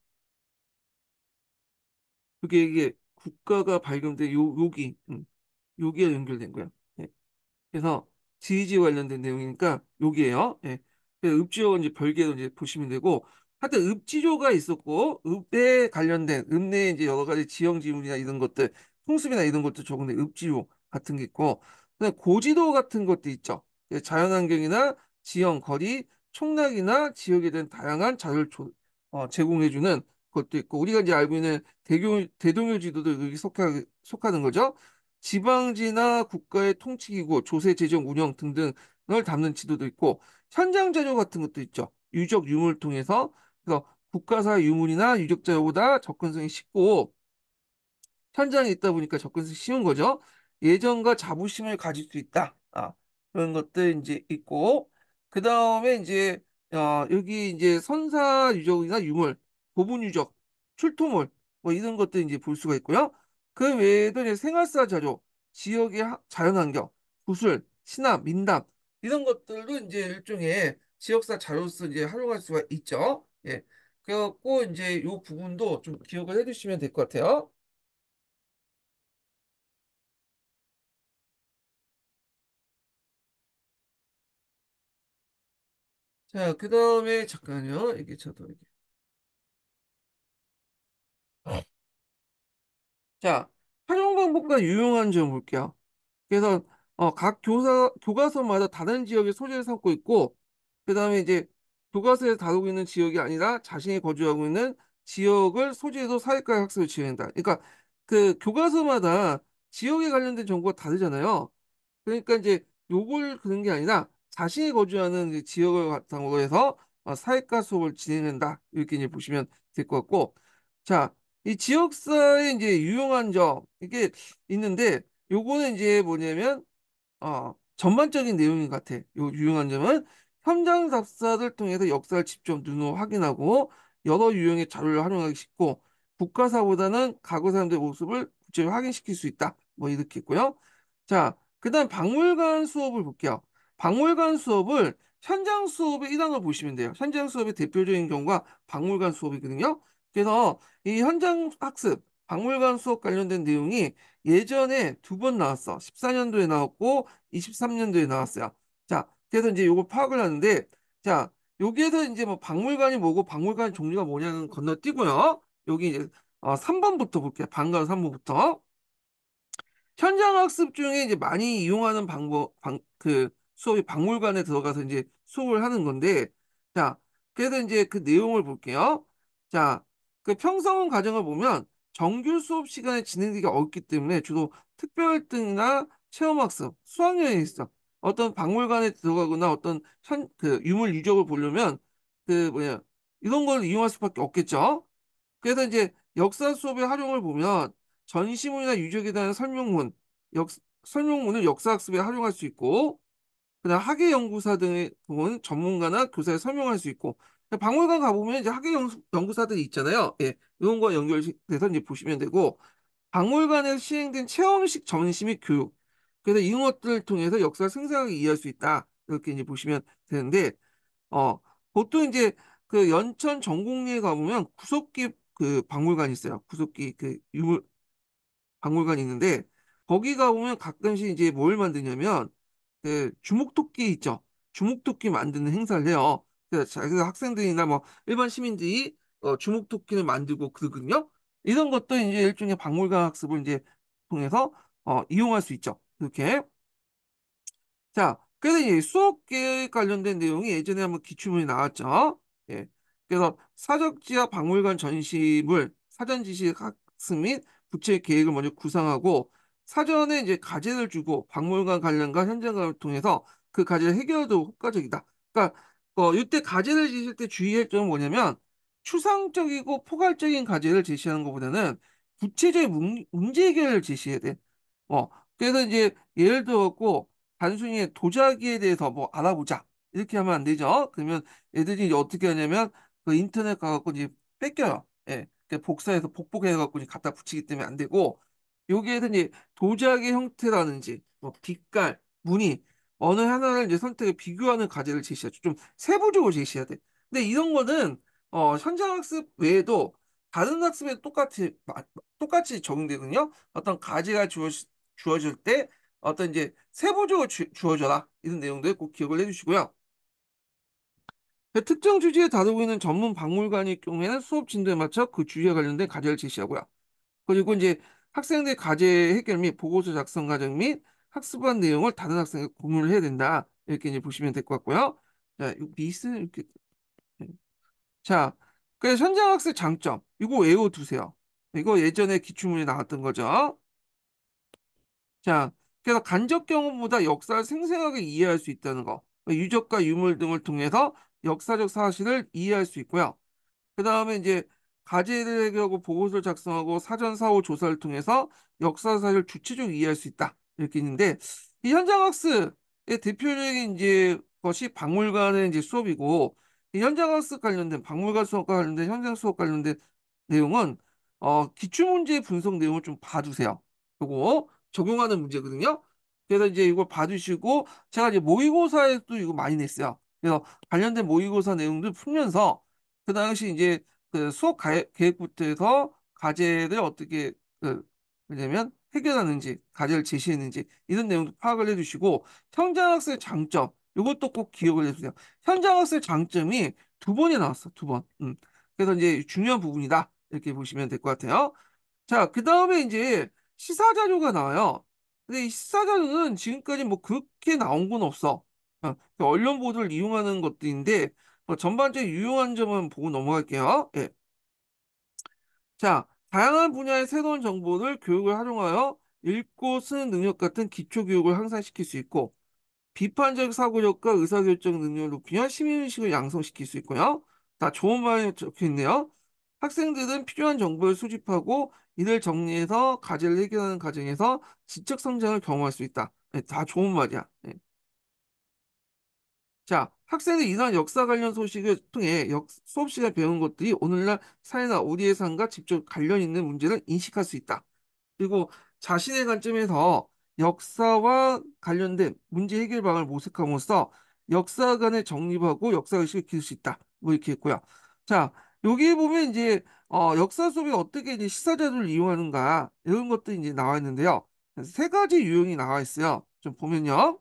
그게 이게 국가가 발견된 요, 요기, 음, 요기에 연결된 거야. 예. 그래서 지지 관련된 내용이니까 요기예요. 예. 그 읍지역은 이제 별개로 이제 보시면 되고, 하여튼 읍지조가 있었고, 읍에 관련된, 읍내 에 이제 여러 가지 지형 지문이나 이런 것들, 풍습이나 이런 것도 적은데 읍지조 같은 게 있고, 그다음에 고지도 같은 것도 있죠. 예, 자연환경이나 지형, 거리, 총락이나 지역에 대한 다양한 자료를 조, 어, 제공해주는 것도 있고 우리가 이제 알고 있는 대교, 대동요 지도도 여기 속하, 속하는 거죠. 지방지나 국가의 통치기구, 조세, 재정, 운영 등등을 담는 지도도 있고 현장 자료 같은 것도 있죠. 유적 유물 통해서 그래서 국가사 유물이나 유적 자료보다 접근성이 쉽고 현장에 있다 보니까 접근성이 쉬운 거죠. 예전과 자부심을 가질 수 있다. 아, 그런 것들 이제 있고 그 다음에 이제 어, 여기 이제 선사 유적이나 유물, 고분 유적, 출토물 뭐 이런 것들 이제 볼 수가 있고요. 그 외에도 이제 생활사 자료, 지역의 자연환경, 구술, 신화, 민담 이런 것들도 이제 일종의 지역사 자료로서 이제 활용할 수가 있죠. 예. 그래갖고 이제 요 부분도 좀 기억을 해두시면 될 것 같아요. 자, 그 다음에, 잠깐요. 이게 저도 이게. 자, 활용 방법과 유용한 점 볼게요. 그래서, 어, 각 교사, 교과서마다 다른 지역의 소재를 삼고 있고, 그 다음에 이제 교과서에서 다루고 있는 지역이 아니라 자신이 거주하고 있는 지역을 소재로 사회과학 습을 지원한다. 그러니까 그 교과서마다 지역에 관련된 정보가 다르잖아요. 그러니까 이제 요걸 그런 게 아니라 자신이 거주하는 지역을 바탕으로 해서 어, 사회과 수업을 진행한다. 이렇게 이제 보시면 될 것 같고. 자, 이지역사에 이제 유용한 점, 이게 있는데, 요거는 이제 뭐냐면, 어, 전반적인 내용인 것 같아. 요 유용한 점은 현장 답사를 통해서 역사를 직접 눈으로 확인하고 여러 유형의 자료를 활용하기 쉽고 국가사보다는 가구 사람들의 모습을 구체적으로 확인시킬 수 있다. 뭐 이렇게 있고요. 자, 그다음 박물관 수업을 볼게요. 박물관 수업을 현장 수업의 일환으로 보시면 돼요. 현장 수업의 대표적인 경우가 박물관 수업이거든요. 그래서 이 현장 학습, 박물관 수업 관련된 내용이 예전에 두 번 나왔어. 14년도에 나왔고 23년도에 나왔어요. 자, 그래서 이제 요걸 파악을 하는데 자, 여기에서 이제 뭐 박물관이 뭐고 박물관 종류가 뭐냐는 건너뛰고요. 여기 이제 어, 3번부터 볼게요. 방과 3번부터. 현장 학습 중에 이제 많이 이용하는 방법, 방, 그 수업이 박물관에 들어가서 이제 수업을 하는 건데 자 그래서 이제 그 내용을 볼게요. 자그 평성원 과정을 보면 정규 수업 시간에 진행되기 어렵기 때문에 주로 특별 등이나 체험학습, 수학여행 이 있어 어떤 박물관에 들어가거나 어떤 현, 그 유물 유적을 보려면 그 뭐냐 이런 걸 이용할 수밖에 없겠죠. 그래서 이제 역사 수업의 활용을 보면 전시문이나 유적에 대한 설명문, 역, 설명문을 역사학습에 활용할 수 있고 그다음 학예 연구사 등은 전문가나 교사에 설명할 수 있고 박물관 가보면 이제 학예 연구사들이 연구 있잖아요. 예, 의원과 연결돼서 이제 보시면 되고 박물관에서 시행된 체험식 점심 및 교육 그래서 이런 것들을 통해서 역사를 생생하게 이해할 수 있다 이렇게 이제 보시면 되는데 어 보통 이제 그 연천 전공리에 가보면 구석기 그 박물관이 있어요. 구석기 그 유물 박물관이 있는데 거기 가보면 가끔씩 이제 뭘 만드냐면 그 주목토끼 있죠. 주목토끼 만드는 행사를 해요. 그래서 학생들이나 뭐 일반 시민들이 어, 주목토끼를 만들고 그러거든요. 이런 것도 이제 일종의 박물관 학습을 이제 통해서 어, 이용할 수 있죠. 이렇게. 자, 그래서 이제 수업계 관련된 내용이 예전에 한번 기출문이 나왔죠. 예. 그래서 사적지와 박물관 전시물, 사전 지식 학습 및 부채 계획을 먼저 구상하고 사전에 이제 과제를 주고 박물관 관련과 현장을 통해서 그 과제를 해결도 효과적이다. 그러니까 어, 이때 과제를 지실 때 주의할 점은 뭐냐면 추상적이고 포괄적인 과제를 제시하는 것보다는 구체적인 문제 해결을 제시해야 돼. 어, 그래서 이제 예를 들어갖고 단순히 도자기에 대해서 뭐 알아보자. 이렇게 하면 안 되죠. 그러면 애들이 이제 어떻게 하냐면 그 인터넷 가갖고 이제 뺏겨요. 예. 그러니까 복사해서 복복해갖고 이제 갖다 붙이기 때문에 안 되고 여기에서 이제 도자기 형태라든지 뭐 빛깔, 무늬 어느 하나를 이제 선택해 비교하는 과제를 제시하죠. 좀 세부적으로 제시해야 돼. 근데 이런 거는 어, 현장 학습 외에도 다른 학습에 똑같이 똑같이 적용되거든요. 어떤 과제가 주어 주어질 때 어떤 이제 세부적으로 주, 주어져라 이런 내용들 꼭 기억을 해주시고요. 그 특정 주제에 다루고 있는 전문 박물관일 경우에는 수업 진도에 맞춰 그 주제에 관련된 과제를 제시하고요. 그리고 이제 학생들의 과제 해결 및 보고서 작성 과정 및 학습한 내용을 다른 학생에게 공유를 해야 된다. 이렇게 이제 보시면 될 것 같고요. 자, 미스 이렇게 네. 자, 그 현장 학습 장점 이거 외워두세요. 이거 예전에 기출문에 나왔던 거죠. 자, 그래서 간접 경험보다 역사를 생생하게 이해할 수 있다는 거. 유적과 유물 등을 통해서 역사적 사실을 이해할 수 있고요. 그 다음에 이제 가지에 대하 보고서를 작성하고 사전 사후 조사를 통해서 역사사를 주체적으로 이해할 수 있다. 이렇게 있는데 이 현장학습의 대표적인 이제 것이 박물관의 이제 수업이고 이 현장학습 관련된 박물관 수업과 관련된 현장 수업 관련된 내용은 어, 기출문제 분석 내용을 좀 봐주세요. 요거 적용하는 문제거든요. 그래서 이제 이걸 봐주시고 제가 이제 모의고사에도 이거 많이 냈어요. 그래서 관련된 모의고사 내용들 풀면서 그 당시 이제 그 수업 계획부터해서 과제를 어떻게 그 왜냐면 해결하는지 과제를 제시했는지 이런 내용도 파악을 해주시고 현장 학습의 장점 이것도 꼭 기억을 해주세요. 현장 학습의 장점이 두 번이 나왔어 두 번. 음. 그래서 이제 중요한 부분이다 이렇게 보시면 될 것 같아요. 자그 다음에 이제 시사 자료가 나와요. 근데 이 시사 자료는 지금까지 뭐 그렇게 나온 건 없어. 어, 그 언론 보도를 이용하는 것들인데 어, 전반적인 유용한 점은 보고 넘어갈게요. 예. 자, 다양한 분야의 새로운 정보를 교육을 활용하여 읽고 쓰는 능력 같은 기초 교육을 향상시킬 수 있고 비판적 사고력과 의사결정 능력을 높이 시민의식을 양성시킬 수 있고요. 다 좋은 말이 적혀있네요. 학생들은 필요한 정보를 수집하고 이를 정리해서 과제를 해결하는 과정에서 지적 성장을 경험할 수 있다. 네, 다 좋은 말이야. 네. 자, 학생의 이러한 역사 관련 소식을 통해 역, 수업 시간에 배운 것들이 오늘날 사회나 우리의 삶과 직접 관련 있는 문제를 인식할 수 있다. 그리고 자신의 관점에서 역사와 관련된 문제 해결 방안을 모색함으로써 역사 관을 정립하고 역사 의식을 키울 수 있다. 뭐 이렇게 했고요. 자, 여기 보면 이제 어, 역사 수업에 어떻게 이제 시사 자들을 이용하는가 이런 것들이 이제 나와 있는데요. 세 가지 유형이 나와 있어요. 좀 보면요.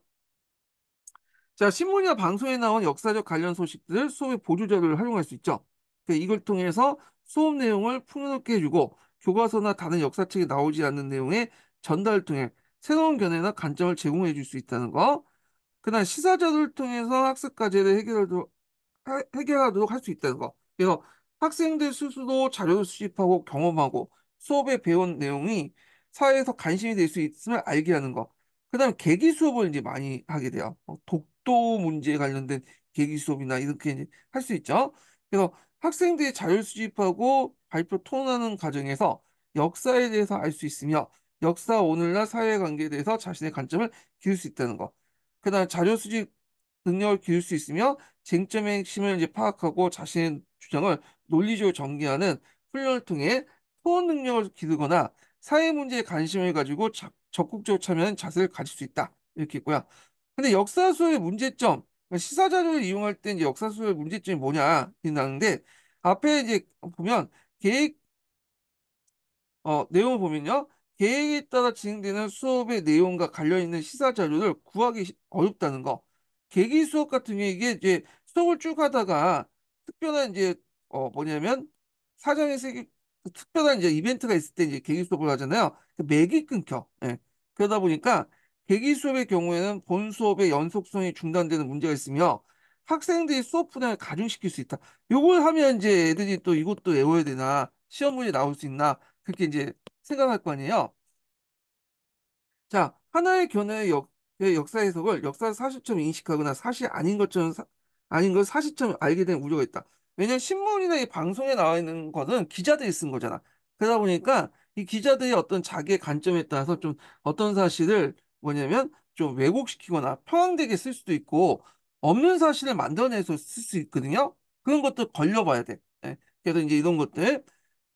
자, 신문이나 방송에 나온 역사적 관련 소식들 수업의 보조자료를 활용할 수 있죠. 그 이걸 통해서 수업 내용을 풍요롭게 해주고 교과서나 다른 역사책에 나오지 않는 내용의 전달을 통해 새로운 견해나 관점을 제공해 줄 수 있다는 거. 그다음 시사자료를 통해서 학습 과제를 해결하도록, 해결하도록 할 수 있다는 거. 그래서 학생들 스스로 자료를 수집하고 경험하고 수업에 배운 내용이 사회에서 관심이 될 수 있음을 알게 하는 거. 그다음 에 계기 수업을 이제 많이 하게 돼요. 뭐 독 독도 문제에 관련된 계기 수업이나 이렇게 할 수 있죠. 그래서 학생들이 자율 수집하고 발표 토론하는 과정에서 역사에 대해서 알 수 있으며 역사 오늘날 사회 관계에 대해서 자신의 관점을 기울 수 있다는 것. 그다음 자료 수집 능력을 기울 수 있으며 쟁점의 핵심을 이제 파악하고 자신의 주장을 논리적으로 전개하는 훈련을 통해 토론 능력을 기르거나 사회 문제에 관심을 가지고 적극적으로 참여하는 자세를 가질 수 있다. 이렇게 있고요. 근데 역사서의 문제점, 그러니까 시사 자료를 이용할 때 이제 역사서의 문제점이 뭐냐, 나는데, 앞에 이제 보면 계획, 어, 내용을 보면요. 계획에 따라 진행되는 수업의 내용과 관련 있는 시사 자료를 구하기 어렵다는 거. 계기 수업 같은 경우에 이게 이제 수업을 쭉 하다가 특별한 이제, 어, 뭐냐면 사정에 새기, 그 특별한 이제 이벤트가 있을 때 이제 계기 수업을 하잖아요. 맥이 그 끊겨. 예. 그러다 보니까 대기 수업의 경우에는 본 수업의 연속성이 중단되는 문제가 있으며 학생들이 수업 분야를 가중시킬 수 있다. 요걸 하면 이제 애들이 또 이것도 외워야 되나 시험 문제 나올 수 있나 그렇게 이제 생각할 거 아니에요. 자 하나의 견해의 역, 역사 해석을 역사 사실점 인식하거나 사실 아닌 것처럼 사, 아닌 걸 사실점 알게 된 우려가 있다. 왜냐면 신문이나 이 방송에 나와 있는 거는 기자들이 쓴 거잖아. 그러다 보니까 이 기자들이 어떤 자기의 관점에 따라서 좀 어떤 사실을 뭐냐면 좀 왜곡시키거나 편향되게 쓸 수도 있고 없는 사실을 만들어내서 쓸 수 있거든요. 그런 것도 걸려봐야 돼. 네. 그래서 이제 이런 것들.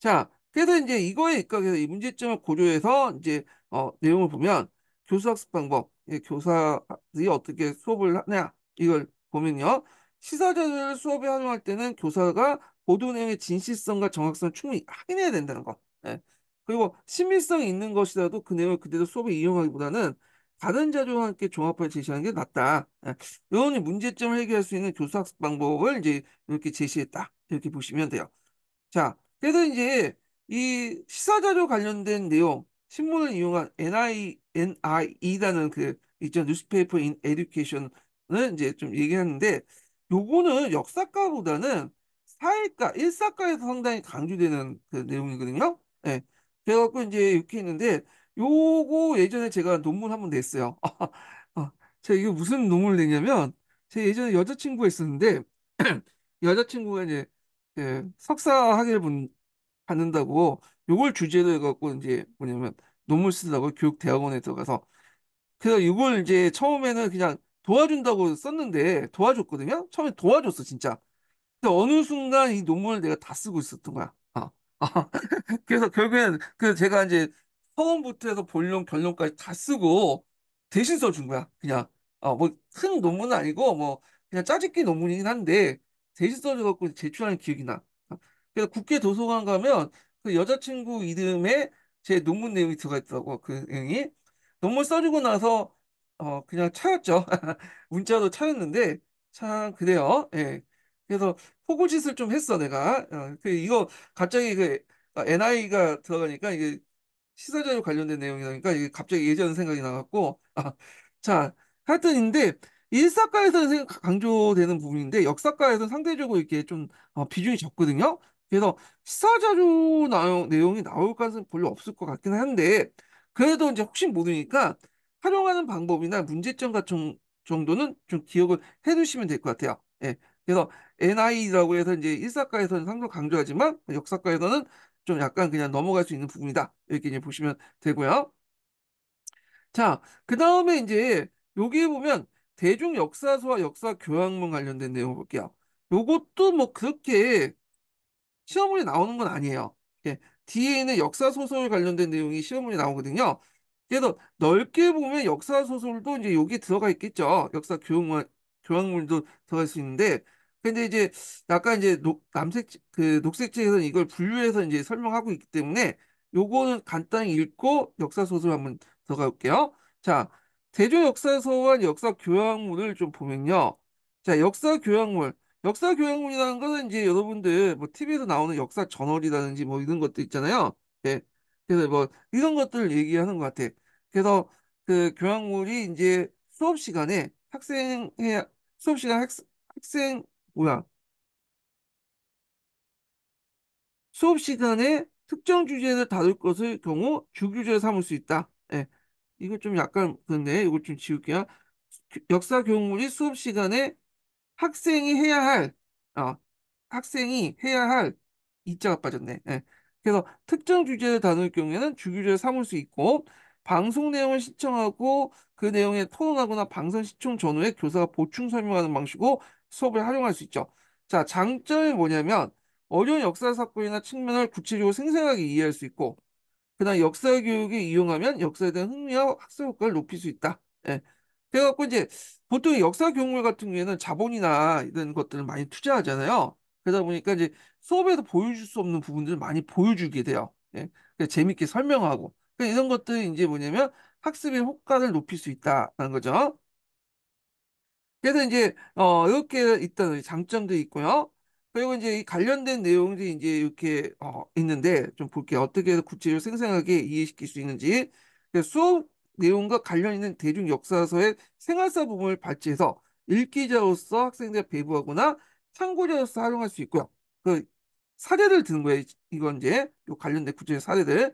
자, 그래서 이제 이거에 입각해서 이 문제점을 고려해서 이제 어, 내용을 보면 교수학습 방법, 예, 교사들이 어떻게 수업을 하냐 이걸 보면요. 시사자료를 수업에 활용할 때는 교사가 보도 내용의 진실성과 정확성을 충분히 확인해야 된다는 것. 예. 그리고 신빙성이 있는 것이라도 그 내용을 그대로 수업에 이용하기보다는 다른 자료와 함께 종합하여 제시하는 게 낫다. 예. 이런 문제점을 해결할 수 있는 교수학습 방법을 이제 이렇게 제시했다. 이렇게 보시면 돼요. 자, 그래서 이제 이 시사자료 관련된 내용, 신문을 이용한 NI, NIE라는 그 있죠. 뉴스페이퍼 인 에듀케이션을 이제 좀 얘기하는데 요거는 역사과보다는 사회과, 일사과에서 상당히 강조되는 그 내용이거든요. 예. 네. 그래갖고 이제 이렇게 있는데 요거 예전에 제가 논문 한 번 냈어요. 어, 제가 이게 무슨 논문을 냈냐면, 제 예전에 여자친구가 있었는데, 여자친구가 이제, 예, 석사 학위를 받는다고, 요걸 주제로 해갖고, 이제, 뭐냐면, 논문 쓰려고 교육대학원에 들어가서, 그래서 이걸 이제 처음에는 그냥 도와준다고 썼는데, 도와줬거든요? 처음에 도와줬어, 진짜. 근데 어느 순간 이 논문을 내가 다 쓰고 있었던 거야. 아, 아. 그래서 결국엔, 그 제가 이제 처음부터 해서 본론 결론까지 다 쓰고 대신 써준 거야. 그냥 어, 아, 뭐큰 논문은 아니고 뭐 그냥 짜집기 논문이긴 한데 대신 써줘갖고 제출하는 기억이 나. 그래서 국회 도서관 가면 그 여자친구 이름에 제 논문 내용이 들어가 있더라고 그 내용이 논문 써주고 나서 어 그냥 차였죠 문자도 차였는데 참 그래요 예 그래서 포고짓을 좀 했어 내가 어, 그 이거 갑자기 그 아, NI가 들어가니까 이게 시사전입 관련된 내용이니까 갑자기 예전 생각이 나갖고 아, 자 하여튼 인데 일사과에서는 강조되는 부분인데 역사과에서는 상대적으로 이렇게 좀 어, 비중이 적거든요. 그래서 시사자료 나용, 내용이 나올 가능성은 별로 없을 것 같긴 한데 그래도 이제 혹시 모르니까 활용하는 방법이나 문제점 같은 정도는 좀 기억을 해두시면 될 것 같아요. 예. 그래서 NI라고 해서 이제 일사과에서는 상당히 강조하지만 역사과에서는 좀 약간 그냥 넘어갈 수 있는 부분이다. 이렇게 이제 보시면 되고요. 자, 그 다음에 이제 여기에 보면 대중 역사서와 역사 교양문 관련된 내용 볼게요. 요것도 뭐 그렇게 시험문에 나오는 건 아니에요. 예, 뒤에는 있 역사 소설 관련된 내용이 시험문에 나오거든요. 그래서 넓게 보면 역사 소설도 이제 여기 들어가 있겠죠. 역사 교양, 교양물도 들어갈 수 있는데 근데 이제 약간 이제 녹, 남색 그 녹색지에서는 이걸 분류해서 이제 설명하고 있기 때문에 요거는 간단히 읽고 역사 소설 한번 들어가 볼게요. 자, 대조 역사서와 역사 교양문을 좀 보면요. 자, 역사 교양문. 역사 교양문이라는 거는 이제 여러분들 뭐 TV에서 나오는 역사 저널이라든지 뭐 이런 것도 있잖아요. 예. 그래서 뭐 이런 것들을 얘기하는 것 같아. 그래서 그 교양문이 이제 수업 시간에 학생의 수업 시간 학생 뭐야? 수업 시간에 특정 주제를 다룰 것을 경우 주규제로 삼을 수 있다. 예. 이거 좀 약간 그런데 이거 좀 지울게요. 그 역사 교육이 수업 시간에 학생이 해야 할, 어, 학생이 해야 할 이자가 빠졌네. 예. 그래서 특정 주제를 다룰 경우에는 주규제를 삼을 수 있고 방송 내용을 시청하고 그 내용에 토론하거나 방송 시청 전후에 교사가 보충 설명하는 방식으로 수업을 활용할 수 있죠. 자, 장점이 뭐냐면 어려운 역사 사건이나 측면을 구체적으로 생생하게 이해할 수 있고 그다음 역사 교육에 이용하면 역사에 대한 흥미와 학습 효과를 높일 수 있다. 예. 그래갖고 이제 보통 역사 교육물 같은 경우에는 자본이나 이런 것들을 많이 투자하잖아요. 그러다 보니까 이제 수업에서 보여줄 수 없는 부분들을 많이 보여주게 돼요. 예. 재밌게 설명하고 그러니까 이런 것들이 이제 뭐냐면 학습의 효과를 높일 수 있다는 거죠. 그래서 이제 어 이렇게 있던 장점도 있고요. 그리고 이제 이 관련된 내용들이 이제 이렇게 어 있는데 좀 볼게요. 어떻게 해서 구체적으로 생생하게 이해시킬 수 있는지. 수업 내용과 관련 있는 대중 역사서의 생활사 부분을 발췌해서 읽기자로서 학생들에 배부하거나 참고자로서 활용할 수 있고요. 그 사례를 드는 거예요. 이건 이제 관련된 구체적인 사례들.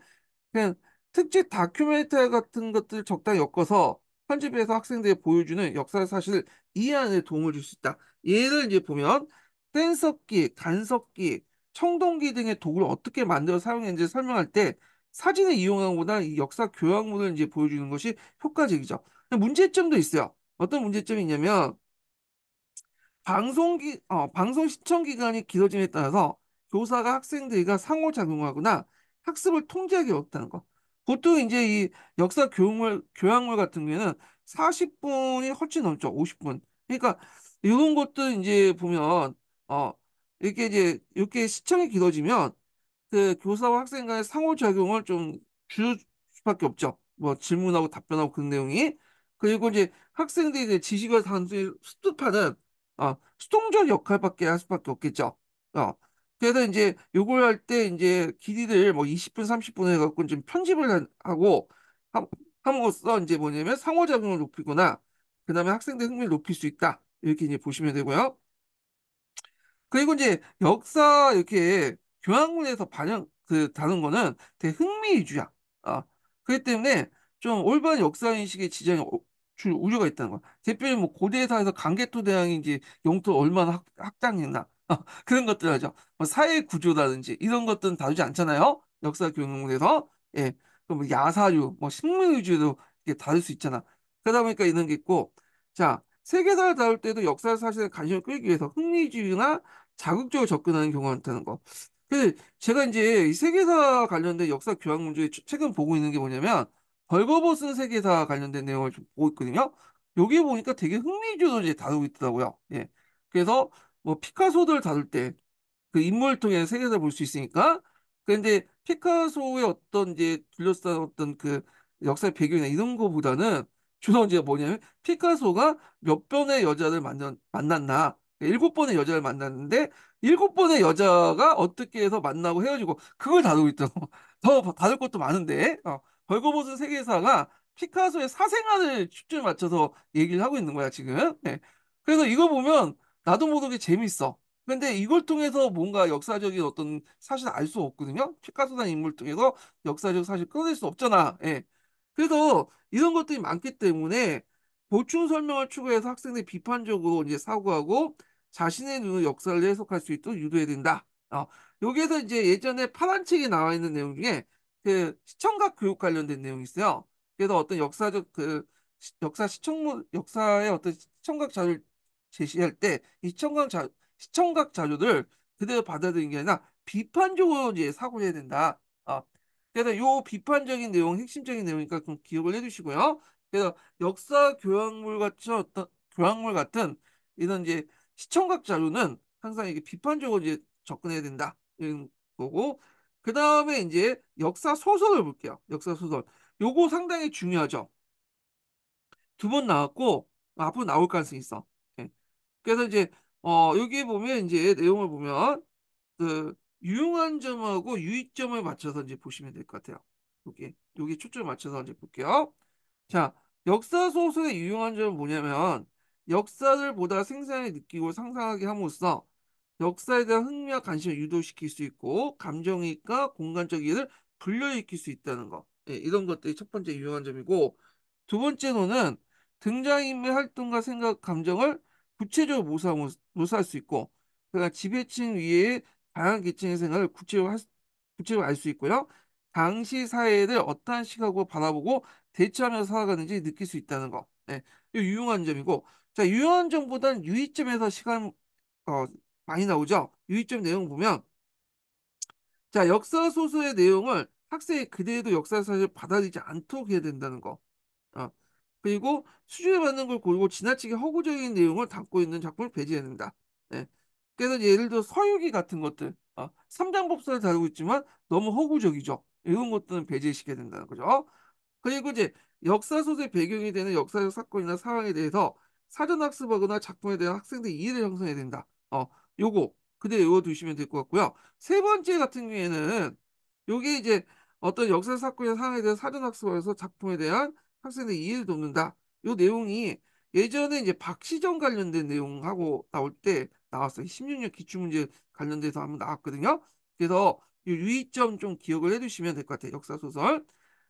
그냥 특집 다큐멘터리 같은 것들을 적당히 엮어서 편집해서학생들에게 보여주는 역사 사실 이해하는 데 도움을 줄 수 있다. 예를 이제 보면 뗀서기 간석기, 청동기 등의 도구를 어떻게 만들어 사용했는지 설명할 때 사진을 이용한 것보다 역사 교양문을 이제 보여주는 것이 효과적이죠. 문제점도 있어요. 어떤 문제점이 있냐면 방송기, 어, 방송 시청 기간이 길어짐에 따라서 교사가 학생들과 상호작용하거나 학습을 통제하기 어렵다는 거. 보통 이제 이 역사 교육물, 교양물 같은 경우에는 40분이 훨씬 넘죠. 50분. 그러니까 이런 것도 이제 보면, 어, 이렇게 이제, 이렇게 시청이 길어지면 그 교사와 학생 간의 상호작용을 좀 줄 수밖에 없죠. 뭐 질문하고 답변하고 그런 내용이. 그리고 이제 학생들이 지식을 단순히 습득하는, 어, 수동적 역할밖에 할 수밖에 없겠죠. 어, 그래서 이제 요걸 할 때 이제 길이를 뭐 20분, 30분 해갖고 좀 편집을 하고 함으로써 이제 뭐냐면 상호작용을 높이거나 그 다음에 학생들 흥미를 높일 수 있다. 이렇게 이제 보시면 되고요. 그리고 이제 역사 이렇게 교양문에서 반영 그 다는 거는 되게 흥미 위주야. 아, 그렇기 때문에 좀 올바른 역사 인식의 지장이 어, 줄 우려가 있다는 거야. 대표님 뭐 고대사에서 강개토 대왕이 이제 영토 얼마나 확장했나 그런 것들 하죠. 뭐 사회 구조라든지 이런 것들은 다루지 않잖아요. 역사 교육에서 예, 그럼 뭐 야사류, 뭐 식물 위주로 이게 다룰 수 있잖아. 그러다 보니까 이런 게 있고, 자 세계사를 다룰 때도 역사 사실에 관심을 끌기 위해서 흥미주의나 자극적으로 접근하는 경우가 많다는 거. 근데 그 제가 이제 이 세계사 관련된 역사 교양 문제 최근 보고 있는 게 뭐냐면 벌거벗은 세계사 관련된 내용을 좀 보고 있거든요. 여기 보니까 되게 흥미주의로 이제 다루고 있더라고요. 예. 그래서 뭐 피카소들 다룰 때 그인물 통해 세계사 볼수 있으니까 근데 그 피카소의 어떤 이제 둘러싼 어떤 그 역사의 배경이나 이런 거보다는 주로 이제 뭐냐면 피카소가 몇 번의 여자를 만난, 만났나 일곱 번의 여자를 만났는데 일곱 번의 여자가 어떻게 해서 만나고 헤어지고 그걸 다루고 있더라고 더 다룰 것도 많은데 어, 벌거벗은 세계사가 피카소의 사생활을 초점에 맞춰서 얘기를 하고 있는 거야 지금 네. 그래서 이거 보면 나도 모르게 재밌어. 근데 이걸 통해서 뭔가 역사적인 어떤 사실 알 수 없거든요. 피카소단 인물 통해서 역사적 사실 끊어낼 수 없잖아. 예. 그래서 이런 것들이 많기 때문에 보충 설명을 추구해서 학생들이 비판적으로 이제 사고하고 자신의 눈으로 역사를 해석할 수 있도록 유도해야 된다. 어. 여기에서 이제 예전에 파란 책에 나와 있는 내용 중에 그 시청각 교육 관련된 내용이 있어요. 그래서 어떤 역사적 그 역사 시청 역사의 어떤 시청각 자료 를 제시할 때이 시청각, 자, 시청각 자료를 그대로 받아들인 게 아니라 비판적으로 이제 사고해야 된다. 아, 그래서 요 비판적인 내용, 핵심적인 내용이니까 좀 기억을 해주시고요. 그래서 역사 교양물 같은 어떤 교양물 같은 이런 이제 시청각 자료는 항상 이게 비판적으로 이제 접근해야 된다 이런 거고 그 다음에 이제 역사 소설을 볼게요. 역사 소설 요거 상당히 중요하죠. 두 번 나왔고 앞으로 나올 가능성이 있어. 그래서 이제 어 여기에 보면 이제 내용을 보면 그 유용한 점하고 유의점을 맞춰서 이제 보시면 될 것 같아요. 여기 여기 초점을 맞춰서 이제 볼게요. 자 역사 소설의 유용한 점은 뭐냐면 역사를 보다 생생하게 느끼고 상상하게 함으로써 역사에 대한 흥미와 관심을 유도시킬 수 있고 감정이과 공간적 이해를 려열시킬수 있다는 것 예, 이런 것들이 첫 번째 유용한 점이고 두 번째로는 등장인물 활동과 생각 감정을 구체적으로 모사하고모사할수 있고 그러니까 지배층 위에 다양한 계층의 생활을 구체적으로, 할, 구체적으로 알 수 있고요. 당시 사회를 어떠한 시각으로 바라보고 대처하며 살아가는지 느낄 수 있다는 거. 네, 유용한 점이고 자 유용한 점보다는 유의점에서 시간 어, 많이 나오죠. 유의점 내용 보면 자 역사 소설의 내용을 학생이 그대로 역사 사실 받아들이지 않도록 해야 된다는 거. 그리고 수준맞는걸 고르고 지나치게 허구적인 내용을 담고 있는 작품을 배제해야 된다. 네. 예. 그래서 예를 들어 서유기 같은 것들 어, 삼장법사를 다루고 있지만 너무 허구적이죠. 이런 것들은 배제시켜야 된다는 거죠. 그리고 이제 역사소설 배경이 되는 역사적 사건이나 상황에 대해서 사전학습하거나 작품에 대한 학생들 이해를 형성해야 된다. 어, 요거 그대로 외워두시면 될 것 같고요. 세 번째 같은 경우에는 요게 이제 어떤 역사 사건이나 상황에 대한 사전학습을 해서 작품에 대한 학생들이 해를 돕는다. 요 내용이 예전에 이제 박시정 관련된 내용하고 나올 때 나왔어요. 16년 기출문제 관련돼서 한번 나왔거든요. 그래서 유의점 좀 기억을 해두시면 될 것 같아요. 역사소설.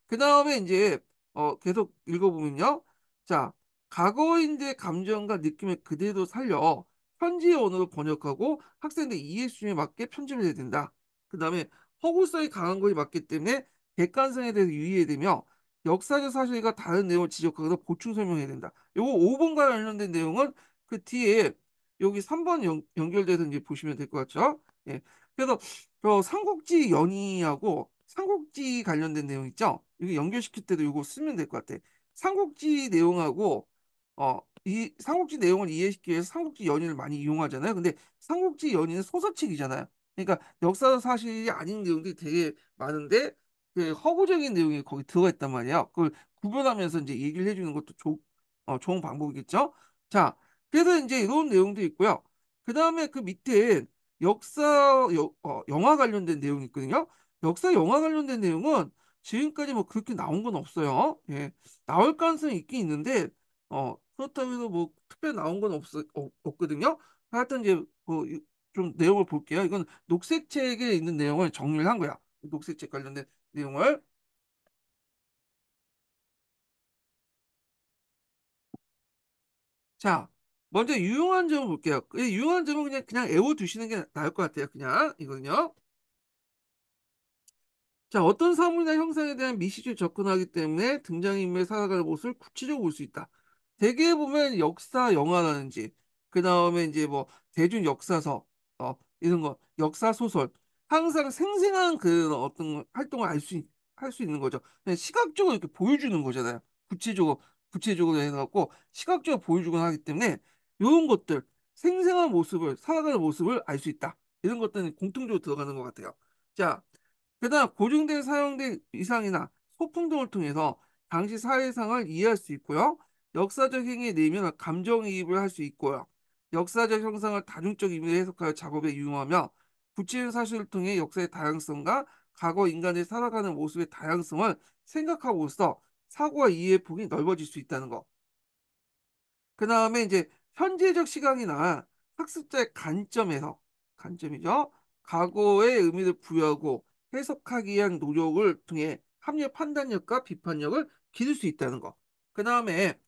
그 다음에 이제 어 계속 읽어보면요. 자, 과거인의 감정과 느낌을 그대로 살려 현지의 언어로 번역하고 학생들 이해 수준에 맞게 편집을 해야 된다. 그 다음에 허구성이 강한 것이 맞기 때문에 객관성에 대해서 유의해야 되며 역사적 사실과 다른 내용을 지적하거나 보충 설명해야 된다. 요거 5번과 관련된 내용은 그 뒤에 여기 3번 연, 연결돼서 이제 보시면 될 것 같죠. 예. 그래서 저 삼국지 연의하고 삼국지 관련된 내용 있죠. 이거 연결시킬 때도 이거 쓰면 될 것 같아. 삼국지 내용하고 어 이 삼국지 내용을 이해시키기 위해서 삼국지 연의를 많이 이용하잖아요. 근데 삼국지 연의는 소설책이잖아요. 그러니까 역사 사실이 아닌 내용들이 되게 많은데 그 허구적인 내용이 거기 들어가 있단 말이에요. 그걸 구별하면서 이제 얘기를 해주는 것도 조, 어, 좋은 방법이겠죠. 자, 그래서 이제 이런 내용도 있고요. 그 다음에 그 밑에 역사, 여, 어, 영화 관련된 내용이 있거든요. 역사 영화 관련된 내용은 지금까지 뭐 그렇게 나온 건 없어요. 예. 나올 가능성이 있긴 있는데, 어, 그렇다고 해서 뭐 특별히 나온 건 없, 어, 없거든요. 하여튼 이제 뭐좀 내용을 볼게요. 이건 녹색 책에 있는 내용을 정리를 한 거야. 녹색 책 관련된 내용을 자, 먼저 유용한 점을 볼게요. 유용한 점은 그냥 그냥 외워두시는 게 나을 것 같아요. 그냥 이거는요. 자, 어떤 사물이나 형상에 대한 미시적 접근하기 때문에 등장인물의 살아가는 모을 구체적으로 볼 수 있다. 대개 보면 역사 영화라든지 그 다음에 이제 뭐 대중 역사서 어, 이런 거 역사 소설 항상 생생한 그 어떤 활동을 알 수 할 수 있는 거죠. 시각적으로 이렇게 보여주는 거잖아요. 구체적으로 구체적으로 해갖고 시각적으로 보여주곤 하기 때문에 이런 것들 생생한 모습을 살아가는 모습을 알 수 있다. 이런 것들은 공통적으로 들어가는 것 같아요. 자, 그다음 고정된 사용된 이상이나 소품 등을 통해서 당시 사회상을 이해할 수 있고요. 역사적 행위의 내면 감정이입을 할 수 있고요. 역사적 형상을 다중적 의미로 해석하여 작업에 이용하며 구체적 사실을 통해 역사의 다양성과 과거 인간이 살아가는 모습의 다양성을 생각하고서 사고와 이해의 폭이 넓어질 수 있다는 것. 그 다음에 이제 현재적 시각이나 학습자의 관점에서 관점이죠. 과거의 의미를 부여하고 해석하기 위한 노력을 통해 합리적 판단력과 비판력을 기를 수 있다는 것. 그 다음에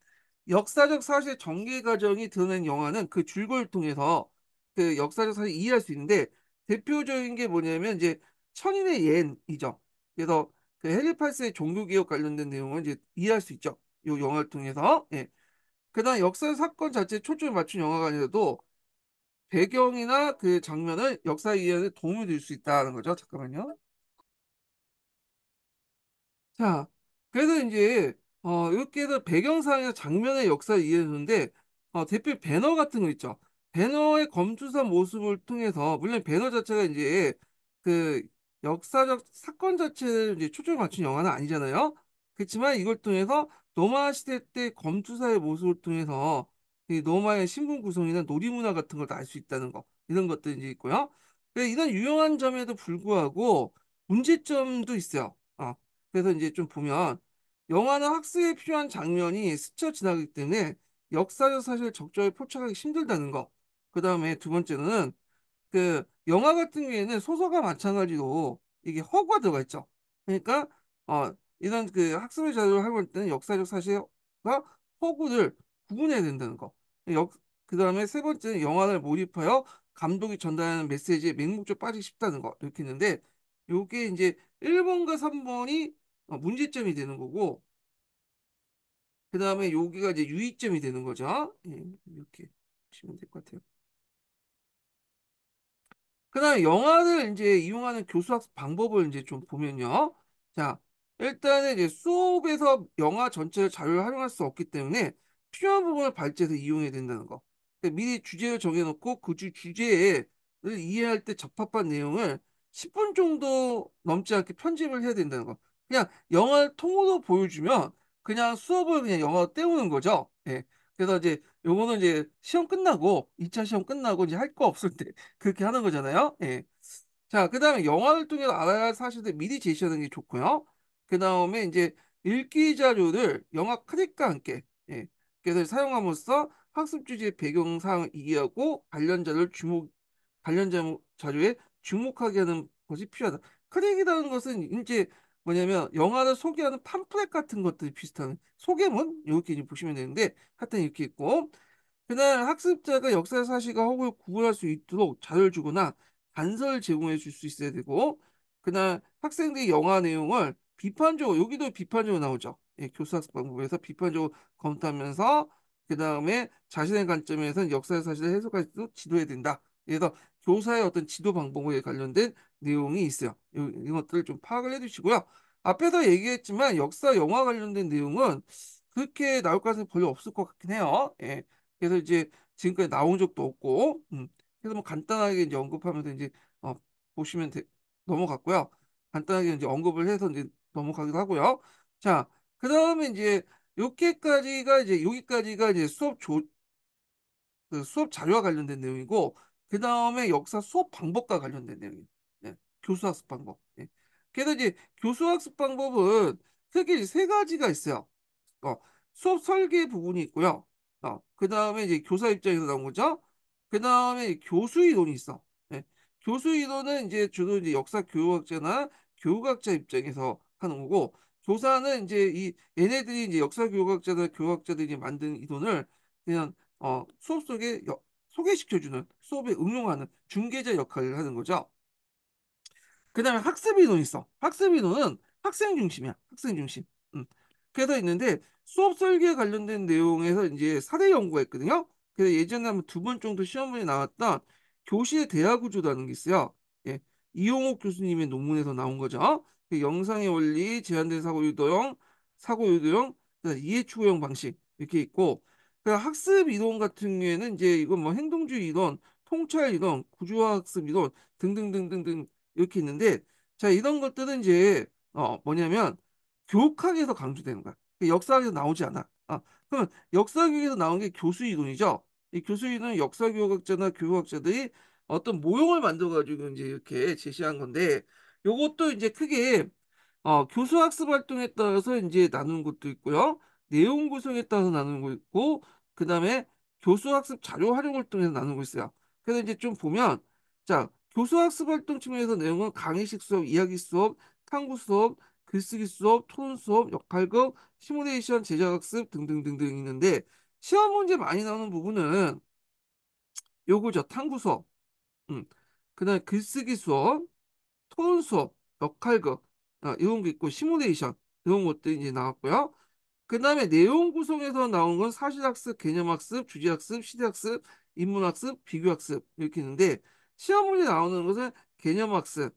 역사적 사실의 전개 과정이 드러낸 영화는 그 줄거리를 통해서 그 역사적 사실을 이해할 수 있는데 대표적인 게 뭐냐면 이제 천인의 예이죠. 그래서 그 헬리파스의 종교개혁 관련된 내용을 이제 이해할 수 있죠. 이 영화를 통해서. 예. 그다음 역사 사건 자체에 초점을 맞춘 영화가 아니라도 배경이나 그 장면을 역사 이해에 도움이 될 수 있다는 거죠. 잠깐만요. 자, 그래서 이제 어, 이렇게 해서 배경상의 장면의 역사 이해했는데 어, 대표 배너 같은 거 있죠. 배너의 검투사 모습을 통해서 물론 배너 자체가 이제 그 역사적 사건 자체를 이제 초점을 맞춘 영화는 아니잖아요. 그렇지만 이걸 통해서 노마 시대 때 검투사의 모습을 통해서 이 노마의 신분 구성이나 놀이 문화 같은 걸 알 수 있다는 거 이런 것들이 이제 있고요. 이런 유용한 점에도 불구하고 문제점도 있어요. 어, 그래서 이제 좀 보면 영화는 학습에 필요한 장면이 스쳐 지나기 때문에 역사적 사실 을 적절히 포착하기 힘들다는 거. 그 다음에 두 번째는 그 영화 같은 경우에는 소설과 마찬가지로 이게 허구가 들어가 있죠. 그러니까 어 이런 그 학습의 자료를 하고 있을 때는 역사적 사실과 허구를 구분해야 된다는 거. 역, 그 다음에 세 번째는 영화를 몰입하여 감독이 전달하는 메시지에 맹목적 빠지기 쉽다는 거. 이렇게 있는데 요게 이제 1번과 3번이 어 문제점이 되는 거고 그 다음에 요기가 이제 유의점이 되는 거죠. 예, 이렇게 보시면 될 것 같아요. 그다음 에 영화를 이제 이용하는 교수학습 방법을 이제 좀 보면요. 자, 일단은 이제 수업에서 영화 전체를 자료를 활용할 수 없기 때문에 필요한 부분을 발제해서 이용해야 된다는 거. 그 미리 주제를 정해놓고 그 주, 주제를 이해할 때접합한 내용을 10분 정도 넘지 않게 편집을 해야 된다는 거. 그냥 영화를 통으로 보여주면 그냥 수업을 그냥 영화로 때우는 거죠. 예. 그래서 이제 요거는 이제 시험 끝나고 2차 시험 끝나고 이제 할 거 없을 때 그렇게 하는 거잖아요. 예. 자, 그다음에 영화를 통해 알아야 할 사실들 미리 제시하는 게 좋고요. 그다음에 이제 읽기 자료를 영화 크랙과 함께 예. 그래서 사용함으로써 학습 주제 배경 사항을 이해하고 관련 자료를 주목 관련 자료에 주목하게 하는 것이 필요하다. 크랙이라는 것은 이제 뭐냐면 영화를 소개하는 팜플렛 같은 것들이 비슷한 소개문 이렇게 보시면 되는데 하여튼 이렇게 있고 그날 학습자가 역사 사실과 허구를 구분할 수 있도록 자료를 주거나 단서를 제공해 줄 수 있어야 되고 그날 학생들이 영화 내용을 비판적으로 여기도 비판적으로 나오죠. 예, 교수학습 방법에서 비판적으로 검토하면서 그 다음에 자신의 관점에서는 역사의 사실을 해석할 수도 지도해야 된다. 그래서 교사의 어떤 지도 방법에 관련된 내용이 있어요. 이것들을 좀 파악을 해주시고요. 앞에서 얘기했지만 역사 영화 관련된 내용은 그렇게 나올 가능성이 별로 없을 것 같긴 해요. 예. 그래서 이제 지금까지 나온 적도 없고, 음. 그래서 뭐 간단하게 이제 언급하면서 이제 어, 보시면 되, 넘어갔고요. 간단하게 이제 언급을 해서 이제 넘어가기도 하고요. 자, 그 다음에 이제 여기까지가 이제 여기까지가 이제 수업 조, 그 수업 자료와 관련된 내용이고 그 다음에 역사 수업 방법과 관련된 내용이에요. 네. 교수학습 방법. 네. 그래서 이제 교수학습 방법은 크게 세 가지가 있어요. 어, 수업 설계 부분이 있고요. 어, 그 다음에 이제 교사 입장에서 나온 거죠. 그 다음에 교수 이론이 있어. 네. 교수 이론은 이제 주로 이제 역사 교육학자나 교육학자 입장에서 하는 거고, 교사는 이제 이 얘네들이 이제 역사 교육학자나 교육학자들이 만든 이론을 그냥 어, 수업 속에 여, 소개시켜주는 수업에 응용하는 중개자 역할을 하는 거죠. 그 다음에 학습이론 있어. 학습이론은 학생 중심이야. 학생 중심. 음. 그래서 있는데 수업 설계에 관련된 내용에서 이제 사례 연구했거든요. 그래서 예전에 한번두 번 정도 시험문에 나왔던 교실의 대화 구조라는 게 있어요. 예. 이용옥 교수님의 논문에서 나온 거죠. 그 영상의 원리, 제한된 사고 유도형, 사고 유도형, 이해 추구형 방식 이렇게 있고 그 학습 이론 같은 경우에는 이제 이건 뭐 행동주의 이론, 통찰 이론, 구조화 학습 이론 등등등등등 이렇게 있는데 자 이런 것들은 이제 어 뭐냐면 교육학에서 강조되는 거야. 그 역사학에서 나오지 않아. 아, 그러면 역사교육에서 나온 게 교수 이론이죠. 이 교수 이론은 역사교육학자나 교육학자들이 어떤 모형을 만들어가지고 이제 이렇게 제시한 건데 요것도 이제 크게 어, 교수 학습 활동에 따라서 이제 나누는 것도 있고요. 내용 구성에 따라서 나누는 거 있고 그 다음에 교수학습 자료 활용 활동에서 나누고 있어요. 그래서 이제 좀 보면 자 교수학습 활동 측면에서 내용은 강의식 수업, 이야기 수업, 탐구 수업, 글쓰기 수업, 토론 수업, 역할극, 시뮬레이션, 제작학습 등등등등 있는데 시험 문제 많이 나오는 부분은 요거죠. 탐구 수업, 음. 그 다음에 글쓰기 수업, 토론 수업, 역할극 아, 이런 게 있고 시뮬레이션 이런 것들이 이제 나왔고요. 그 다음에 내용 구성에서 나온 건 사실학습, 개념학습, 주제학습, 시대학습, 인문학습, 비교학습 이렇게 있는데 시험 문제 나오는 것은 개념학습,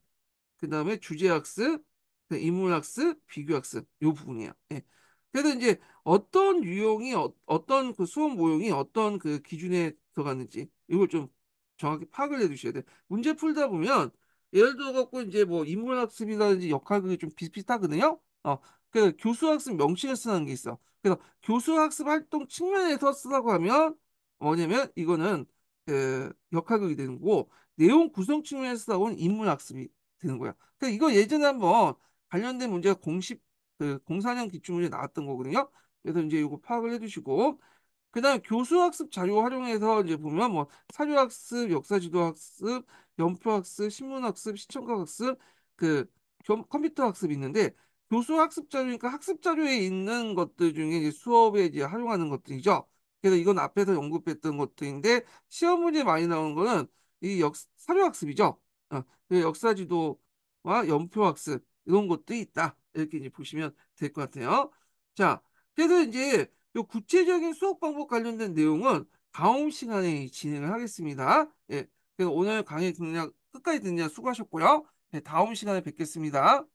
그 다음에 주제학습, 인문학습, 비교학습 요 부분이야. 예. 그래서 이제 어떤 유형이 어, 떤그 수업 모형이 어떤 그 기준에 들어갔는지 이걸 좀 정확히 파악을 해두셔야 돼. 문제 풀다 보면 예를 들어 갖고 이제 뭐 인문학습이라든지 역할극이 좀 비슷비슷하거든요. 어, 그 교수학습 명칭을 쓰는 게 있어. 그래서 교수학습 활동 측면에서 쓰라고 하면 뭐냐면 이거는 그 역학극이 되는 거고 내용 구성 측면에서 쓰라고 하면 인문학습이 되는 거야. 그러니까 이거 예전에 한번 관련된 문제가 공식 그공사년 기출문제 나왔던 거거든요. 그래서 이제 이거 파악을 해주시고 그다음 교수학습 자료 활용해서 이제 보면 뭐 사료학습, 역사지도학습, 연표학습, 신문학습, 시청각학습, 그 컴퓨터학습이 있는데 교수 학습 자료니까 학습 자료에 있는 것들 중에 이제 수업에 이제 활용하는 것들이죠. 그래서 이건 앞에서 언급했던 것들인데 시험 문제 많이 나오는 거는 이 역, 사료 학습이죠. 어, 그 역사 지도와 연표 학습 이런 것들이 있다. 이렇게 이제 보시면 될 것 같아요. 자, 그래서 이제 요 구체적인 수업 방법 관련된 내용은 다음 시간에 진행을 하겠습니다. 예. 그래서 오늘 강의 그냥 끝까지 듣느냐 수고하셨고요. 네, 다음 시간에 뵙겠습니다.